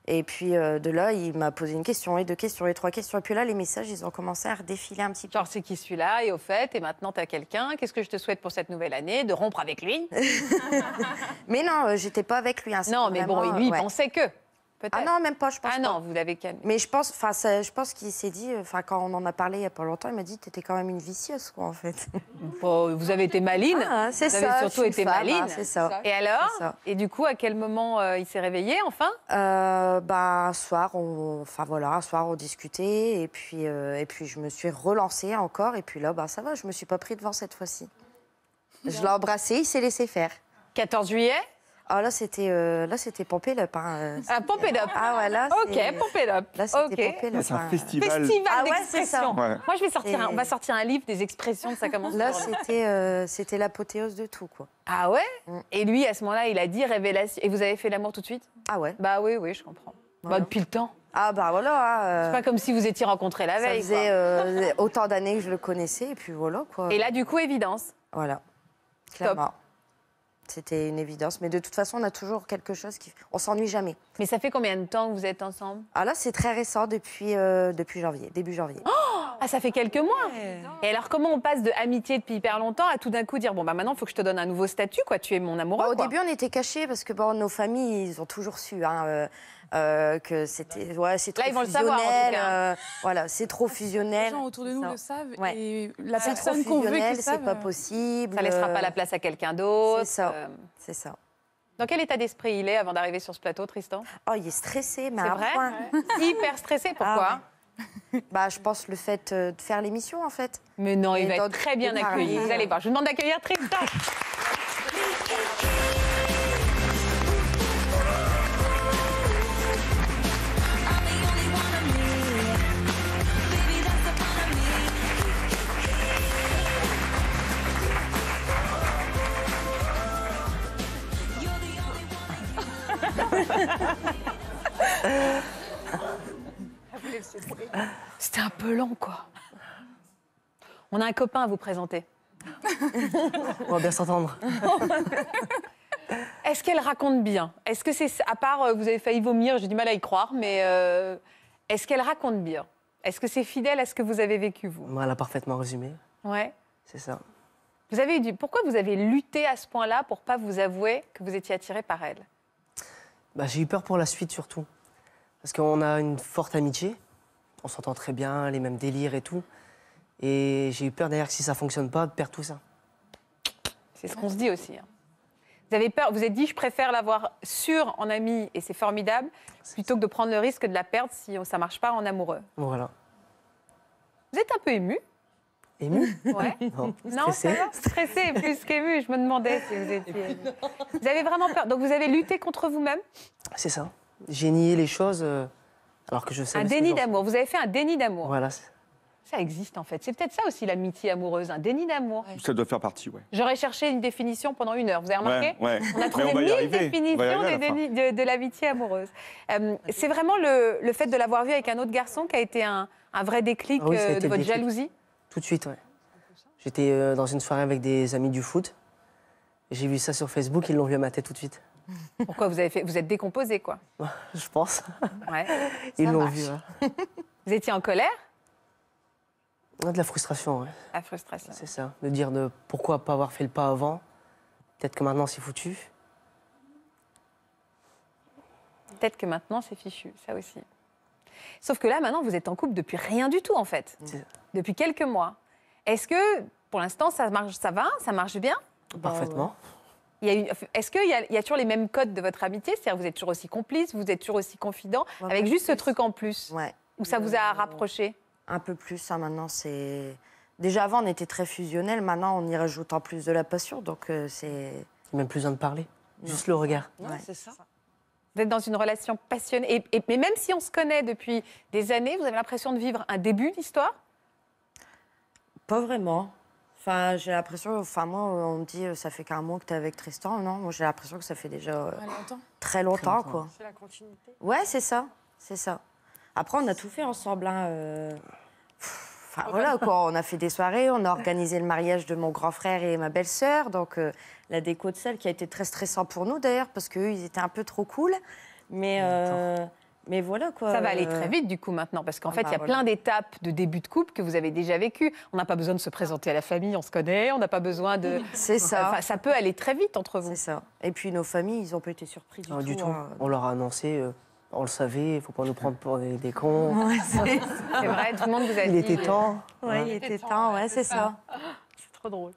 Et puis de là, il m'a posé une question et deux questions et trois questions. Et puis là, les messages, ils ont commencé à redéfiler un petit peu. Genre, c'est qui celui-là Et au fait, et maintenant, tu as quelqu'un. Qu'est-ce que je te souhaite pour cette nouvelle année De rompre avec lui <laughs> Mais non, j'étais pas avec lui. Hein, non, mais bon, lui, il pensait que. Ah non, même pas, je pense. Ah non, vous l'avez calmé. Mais je pense, enfin, je pense qu'il s'est dit, enfin, quand on en a parlé il y a pas longtemps, il m'a dit, tu étais quand même une vicieuse, quoi, en fait. <laughs> vous avez été maline. Ah, c'est ça. Vous avez surtout été maline. c'est ça. Et alors Et du coup, à quel moment euh, il s'est réveillé, enfin euh, Ben, un soir, on, enfin voilà, soir, on discutait, et puis, euh, et puis, je me suis relancée encore, et puis là, ben, ça va, je me suis pas pris devant cette fois-ci. Je l'ai embrassé, il s'est laissé faire. 14 juillet ah là c'était euh, là c'était Pompé le hein, euh, ah euh, Pompé Ah voilà. Ok Pompé Là c'était C'est un hein. festival. Festival ah, Moi je vais sortir un, on va sortir un livre des expressions ça commence. Là c'était Là, c'était l'apothéose de tout quoi. Ah ouais. Mm. Et lui à ce moment-là il a dit révélation. Et vous avez fait l'amour tout de suite. Ah ouais. Bah oui oui je comprends. Bah depuis le temps. Ah bah voilà. Hein, c'est pas comme si vous étiez rencontrés la veille. Ça faisait autant d'années que je le connaissais et puis voilà quoi. Et là du coup évidence. Voilà. Clairement. C'était une évidence. Mais de toute façon, on a toujours quelque chose qui. On s'ennuie jamais. Mais ça fait combien de temps que vous êtes ensemble Ah là, c'est très récent, depuis, euh, depuis janvier, début janvier. Oh ah, ça fait quelques mois Et alors, comment on passe de amitié depuis hyper longtemps à tout d'un coup dire bon, bah maintenant, il faut que je te donne un nouveau statut, quoi, tu es mon amoureux bah, Au début, on était cachés parce que bon, nos familles, ils ont toujours su. Hein, euh, euh, que c'était c'est trop fusionnel. voilà, c'est trop fusionnel. Les gens autour de nous le savent et la c'est personne qu'on c'est pas euh, possible. Ça laissera pas la place à quelqu'un d'autre. C'est ça. Euh. C'est ça. Dans quel état d'esprit il est avant d'arriver sur ce plateau, Tristan Oh, il est stressé, mais vrai point. Hyper stressé, ah pourquoi bah, je pense le fait de faire l'émission, en fait. Mais non, il va être très bien accueilli. Vous allez Je vous demande d'accueillir Tristan. lent quoi. On a un copain à vous présenter. On va bien s'entendre. <laughs> Est-ce qu'elle raconte bien Est-ce que c'est, à part, euh, vous avez failli vomir, j'ai du mal à y croire, mais euh, est-ce qu'elle raconte bien Est-ce que c'est fidèle à ce que vous avez vécu, vous Elle a parfaitement résumé. Ouais. C'est ça. Vous avez dit, pourquoi vous avez lutté à ce point-là pour pas vous avouer que vous étiez attiré par elle bah, J'ai eu peur pour la suite, surtout. Parce qu'on a une forte amitié on s'entend très bien, les mêmes délires et tout. Et j'ai eu peur d'ailleurs que si ça fonctionne pas, perd perdre tout ça. C'est ce qu'on se dit aussi. Hein. Vous avez peur, vous avez dit, je préfère l'avoir sûr en ami et c'est formidable, plutôt que de prendre le risque de la perdre si ça marche pas en amoureux. Voilà. Vous êtes un peu ému Ému Ouais. Non, c'est... <laughs> stressé. plus qu'ému, je me demandais si vous étiez. Vous avez vraiment peur. Donc vous avez lutté contre vous-même C'est ça. J'ai nié les choses. Euh, que je sais. Un déni d'amour. Vous avez fait un déni d'amour. Voilà. Ça existe en fait. C'est peut-être ça aussi l'amitié amoureuse, un déni d'amour. Ça doit faire partie, oui. J'aurais cherché une définition pendant une heure. Vous avez remarqué On a trouvé mille définitions de, l'amitié amoureuse. Euh, c'est vraiment le, fait de l'avoir vu avec un autre garçon qui a été un, vrai déclic ah euh, de votre jalousie Tout de suite, oui. J'étais euh, dans une soirée avec des amis du foot. J'ai vu ça sur Facebook, ils l'ont vu à ma tête tout de suite. Pourquoi vous avez fait Vous êtes décomposé, quoi <laughs> Je pense. Ouais. Ils l'ont vu. Hein. Vous étiez en colère De la frustration, oui. La frustration. C'est ça. De dire de pourquoi pas avoir fait le pas avant. Peut-être que maintenant c'est foutu. Peut-être que maintenant c'est fichu, ça aussi. Sauf que là, maintenant, vous êtes en couple depuis rien du tout, en fait. Depuis quelques mois. Est-ce que, pour l'instant, ça marche, ça va, ça marche bien Parfaitement. Euh, est-ce qu'il y, a toujours les mêmes codes de votre amitié C'est-à-dire vous êtes toujours aussi complice, vous êtes toujours aussi confident, avec juste ce truc en plus Ou Ou ça vous a euh, rapproché Un peu plus, ça hein, maintenant c'est... Déjà avant on était très fusionnel, maintenant on y rajoute en plus de la passion, donc euh, c'est... Même plus besoin de parler, juste le regard. Ouais. c'est ça. Vous êtes dans une relation passionnée, mais même si on se connaît depuis des années, vous avez l'impression de vivre un début d'histoire Pas vraiment. Enfin, j'ai l'impression, enfin moi, on me dit euh, ça fait qu'un mois que t'es avec Tristan, non Moi, j'ai l'impression que ça fait déjà euh, Très, longtemps, quoi. C'est la continuité. Ouais, c'est ça, c'est ça. Après, on a tout fait ensemble, hein. Euh, enfin, voilà quoi, on a fait des soirées, on a organisé le mariage de mon grand frère et ma belle-sœur, donc la déco de celle qui a été très stressant pour nous d'ailleurs parce qu'eux ils étaient un peu trop cool, mais. Mais voilà quoi. Ça va aller euh, très vite du coup maintenant, parce qu'en ah fait, bah il y a plein d'étapes de début de couple que vous avez déjà vécues. On n'a pas besoin de se présenter à la famille, on se connaît, on n'a pas besoin de. <laughs> C'est ça. Enfin, ça peut aller très vite entre vous. C'est ça. Et puis nos familles, ils n'ont pas été surpris du non, tout. Du tout. Hein. On leur a annoncé. Euh, on le savait, il ne faut pas nous prendre pour des, cons. c'est vrai, tout le monde vous a dit. Euh, il était temps. Ouais, il était temps, ouais, c'est ça. C'est trop drôle.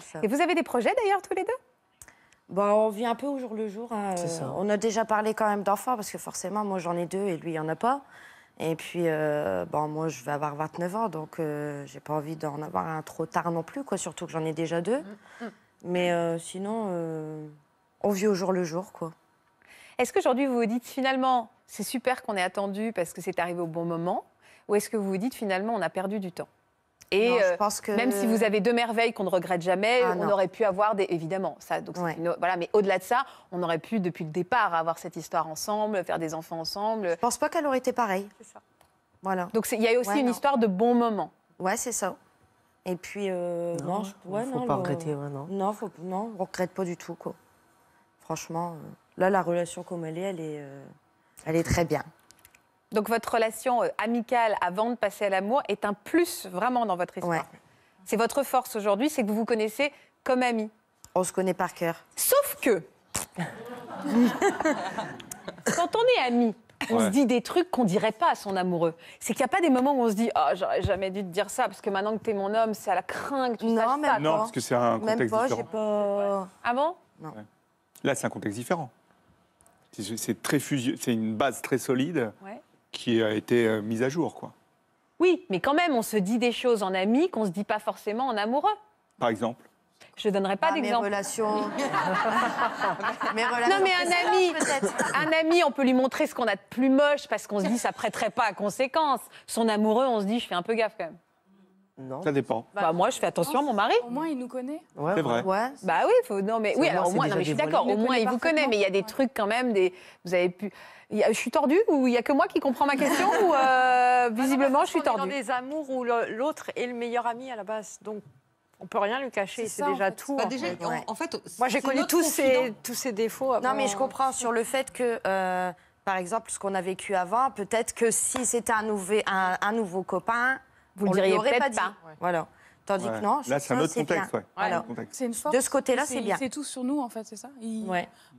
Ça. Et vous avez des projets d'ailleurs tous les deux bah, on vit un peu au jour le jour. Hein, euh, on a déjà parlé quand même d'enfants parce que forcément, moi j'en ai deux et lui il n'y en a pas. Et puis, euh, bon, moi je vais avoir 29 ans, donc euh, j'ai pas envie d'en avoir un trop tard non plus, quoi, surtout que j'en ai déjà deux. Mm, mm. Mais sinon, on vit au jour le jour, quoi. Est-ce qu'aujourd'hui vous vous dites finalement c'est super qu'on ait attendu parce que c'est arrivé au bon moment Ou est-ce que vous vous dites finalement on a perdu du temps et euh, pense que... même si vous avez deux merveilles qu'on ne regrette jamais, ah, on aurait pu avoir des. Évidemment, ça. Donc voilà, mais au-delà de ça, on aurait pu, depuis le départ, avoir cette histoire ensemble, faire des enfants ensemble. Je pense pas qu'elle aurait été pareille. Voilà. Donc il y a aussi une histoire de bons moments. Ouais, c'est ça. Et puis. Euh... non, je... faut pas regretter, non. Non, faut... non, regrette pas du tout, quoi. Franchement, euh, là, la relation comme elle est, elle est, euh, elle est très bien. Donc votre relation euh, amicale avant de passer à l'amour est un plus vraiment dans votre histoire. C'est votre force aujourd'hui, c'est que vous vous connaissez comme amis. On se connaît par cœur. Sauf que <laughs> quand on est ami, on se dit des trucs qu'on dirait pas à son amoureux. C'est qu'il n'y a pas des moments où on se dit oh, j'aurais jamais dû te dire ça parce que maintenant que t'es mon homme, c'est à la crainte tu non, ça. Non, parce que c'est un contexte différent. Pas... Ah bon Non. Là, c'est un contexte différent. C'est très c'est une base très solide qui a été euh, mise à jour, quoi. Oui, mais quand même, on se dit des choses en ami qu'on ne se dit pas forcément en amoureux. Par exemple je ne donnerai pas ah, d'exemple. <laughs> Mes relations. Non, mais un ami, un ami, on peut lui montrer ce qu'on a de plus moche parce qu'on se dit ça prêterait pas à conséquence. Son amoureux, on se dit je fais un peu gaffe quand même. Ça dépend. Bah, bah moi, je fais attention à mon mari. Au moins, il nous connaît. Ouais, c'est vrai. Ouais. Bah oui, non, mais oui, alors au moins, non, mais je suis d'accord. Au moins, il vous connaît, mais il y a des trucs quand même. Des... Vous avez pu. Je suis tordue ou il n'y a que moi qui comprends ma question ou euh, <laughs> bah visiblement, je suis tordue. Dans des amours où l'autre est le meilleur ami à la base, donc. On peut rien lui cacher, c'est déjà tout. fait. moi j'ai connu tous ces, tous ces défauts. Non, mais je comprends sur le fait que euh, par exemple, ce qu'on a vécu avant, peut-être que si c'était un, un, nouveau copain, vous ne diriez peut-être pas. pas. Voilà. Tandis que non, là c'est un autre contexte. Ouais. de ce côté-là, c'est bien. C'est tout sur nous en fait, c'est ça.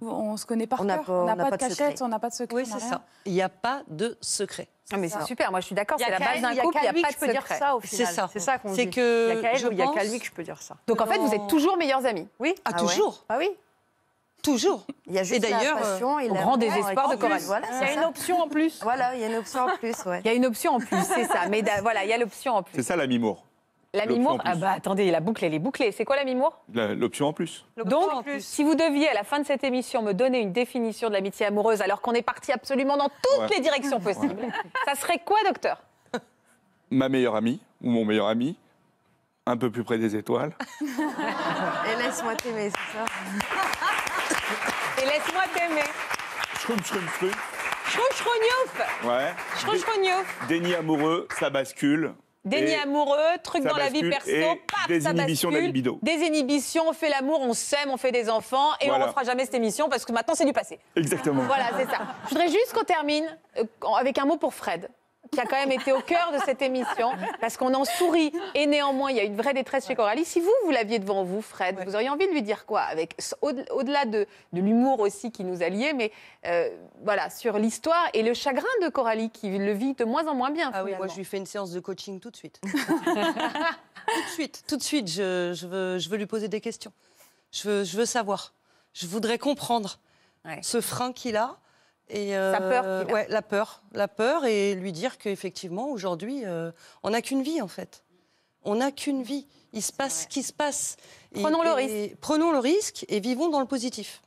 On se connaît par on cœur. on n'a pas, de cachette, on n'a pas de secret. Oui, c'est ça. Il n'y a pas de secret. Ah, c'est super. Moi, je suis d'accord. C'est la base d'un couple. Il n'y a pas de secret. C'est ça. C'est ça qu'on dit. C'est que il n'y a qu'à lui que je peux dire ça. Donc en fait, vous êtes toujours meilleurs amis. Oui. Ah, ah toujours. Ah oui. Toujours. Il y a juste euh, et d'ailleurs, au grand désespoir de Coralie. il y a une option en plus. Voilà, il y a une option en plus. Ouais. Il y a une option en plus, c'est ça. Mais voilà, il y a l'option en plus. C'est ça la Mimour. La Mimour Ah bah attendez, la boucle, elle est bouclée. C'est quoi la Mimour L'option en plus. Donc, si vous deviez, à la fin de cette émission, me donner une définition de l'amitié amoureuse, alors qu'on est parti absolument dans toutes les directions possibles, ça serait quoi, docteur Ma meilleure amie, ou mon meilleur ami, un peu plus près des étoiles. <laughs> Et laisse-moi t'aimer, c'est ça et Laisse-moi t'aimer. Schrum, schrum, schrum. Chouchrogniouf Ouais. Chouchrogniouf. Déni amoureux, ça bascule. Déni amoureux, truc dans la vie perso, paf, des ça inhibitions bascule. libido. Des inhibitions, on fait l'amour, on s'aime, on fait des enfants et on ne refera jamais cette émission parce que maintenant c'est du passé. Exactement. Voilà, c'est ça. Je voudrais juste qu'on termine euh, avec un mot pour Fred qui a quand même été au cœur de cette émission, parce qu'on en sourit. Et néanmoins, il y a une vraie détresse chez Coralie. Si vous, vous l'aviez devant vous, Fred, vous auriez envie de lui dire quoi avec Au-delà de, l'humour aussi qui nous a liés, mais euh, voilà, sur l'histoire et le chagrin de Coralie qui le vit de moins en moins bien. Ah oui, moi, je lui fais une séance de coaching tout de suite. <laughs> tout de suite, tout de suite, je, veux, lui poser des questions. Je veux, savoir. Je voudrais comprendre ce frein qu'il a. Euh, la peur, la peur, et lui dire qu'effectivement aujourd'hui, euh, on n'a qu'une vie en fait. On n'a qu'une vie. Il se passe ce qui se passe. Prenons le risque. prenons le risque et vivons dans le positif.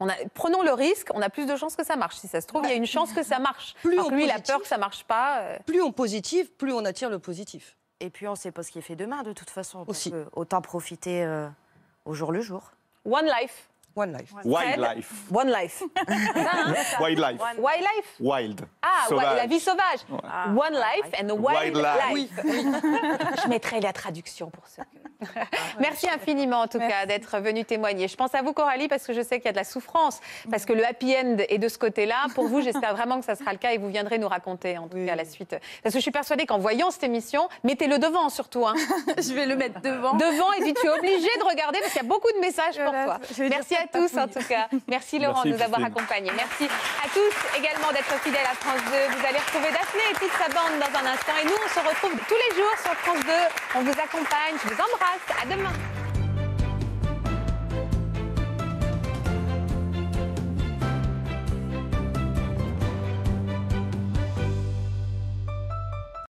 On a, prenons le risque, on a plus de chances que ça marche. Si ça se trouve, il y a une chance que ça marche. Plus on lui, positif, peur que ça marche pas. Euh. Plus on positive, plus on attire le positif. Et puis on ne sait pas ce qui est fait demain, de toute façon. Aussi. autant profiter au jour le jour. One life. One Life. Wildlife. One Life. <laughs> Ah, Wildlife. Wildlife. Wild. Ah, la vie sauvage. Ah, One Life and the Wild, Oui. <laughs> Je mettrai la traduction pour ceux. <laughs> Ah, Merci infiniment en tout cas d'être venu témoigner. Je pense à vous Coralie parce que je sais qu'il y a de la souffrance, parce que le happy end est de ce côté-là. Pour vous, j'espère vraiment que ça sera le cas et vous viendrez nous raconter en tout cas la suite. Parce que je suis persuadée qu'en voyant cette émission, mettez-le devant surtout. Hein. je vais le mettre devant. Devant et puis tu es obligé de regarder parce qu'il y a beaucoup de messages pour toi. Merci à à tous en tout cas. Merci Laurent de nous avoir accompagnés. Merci à tous également d'être fidèles à France 2. Vous allez retrouver Daphné et toute sa bande dans un instant. Et nous, on se retrouve tous les jours sur France 2. On vous accompagne. Je vous embrasse. À demain.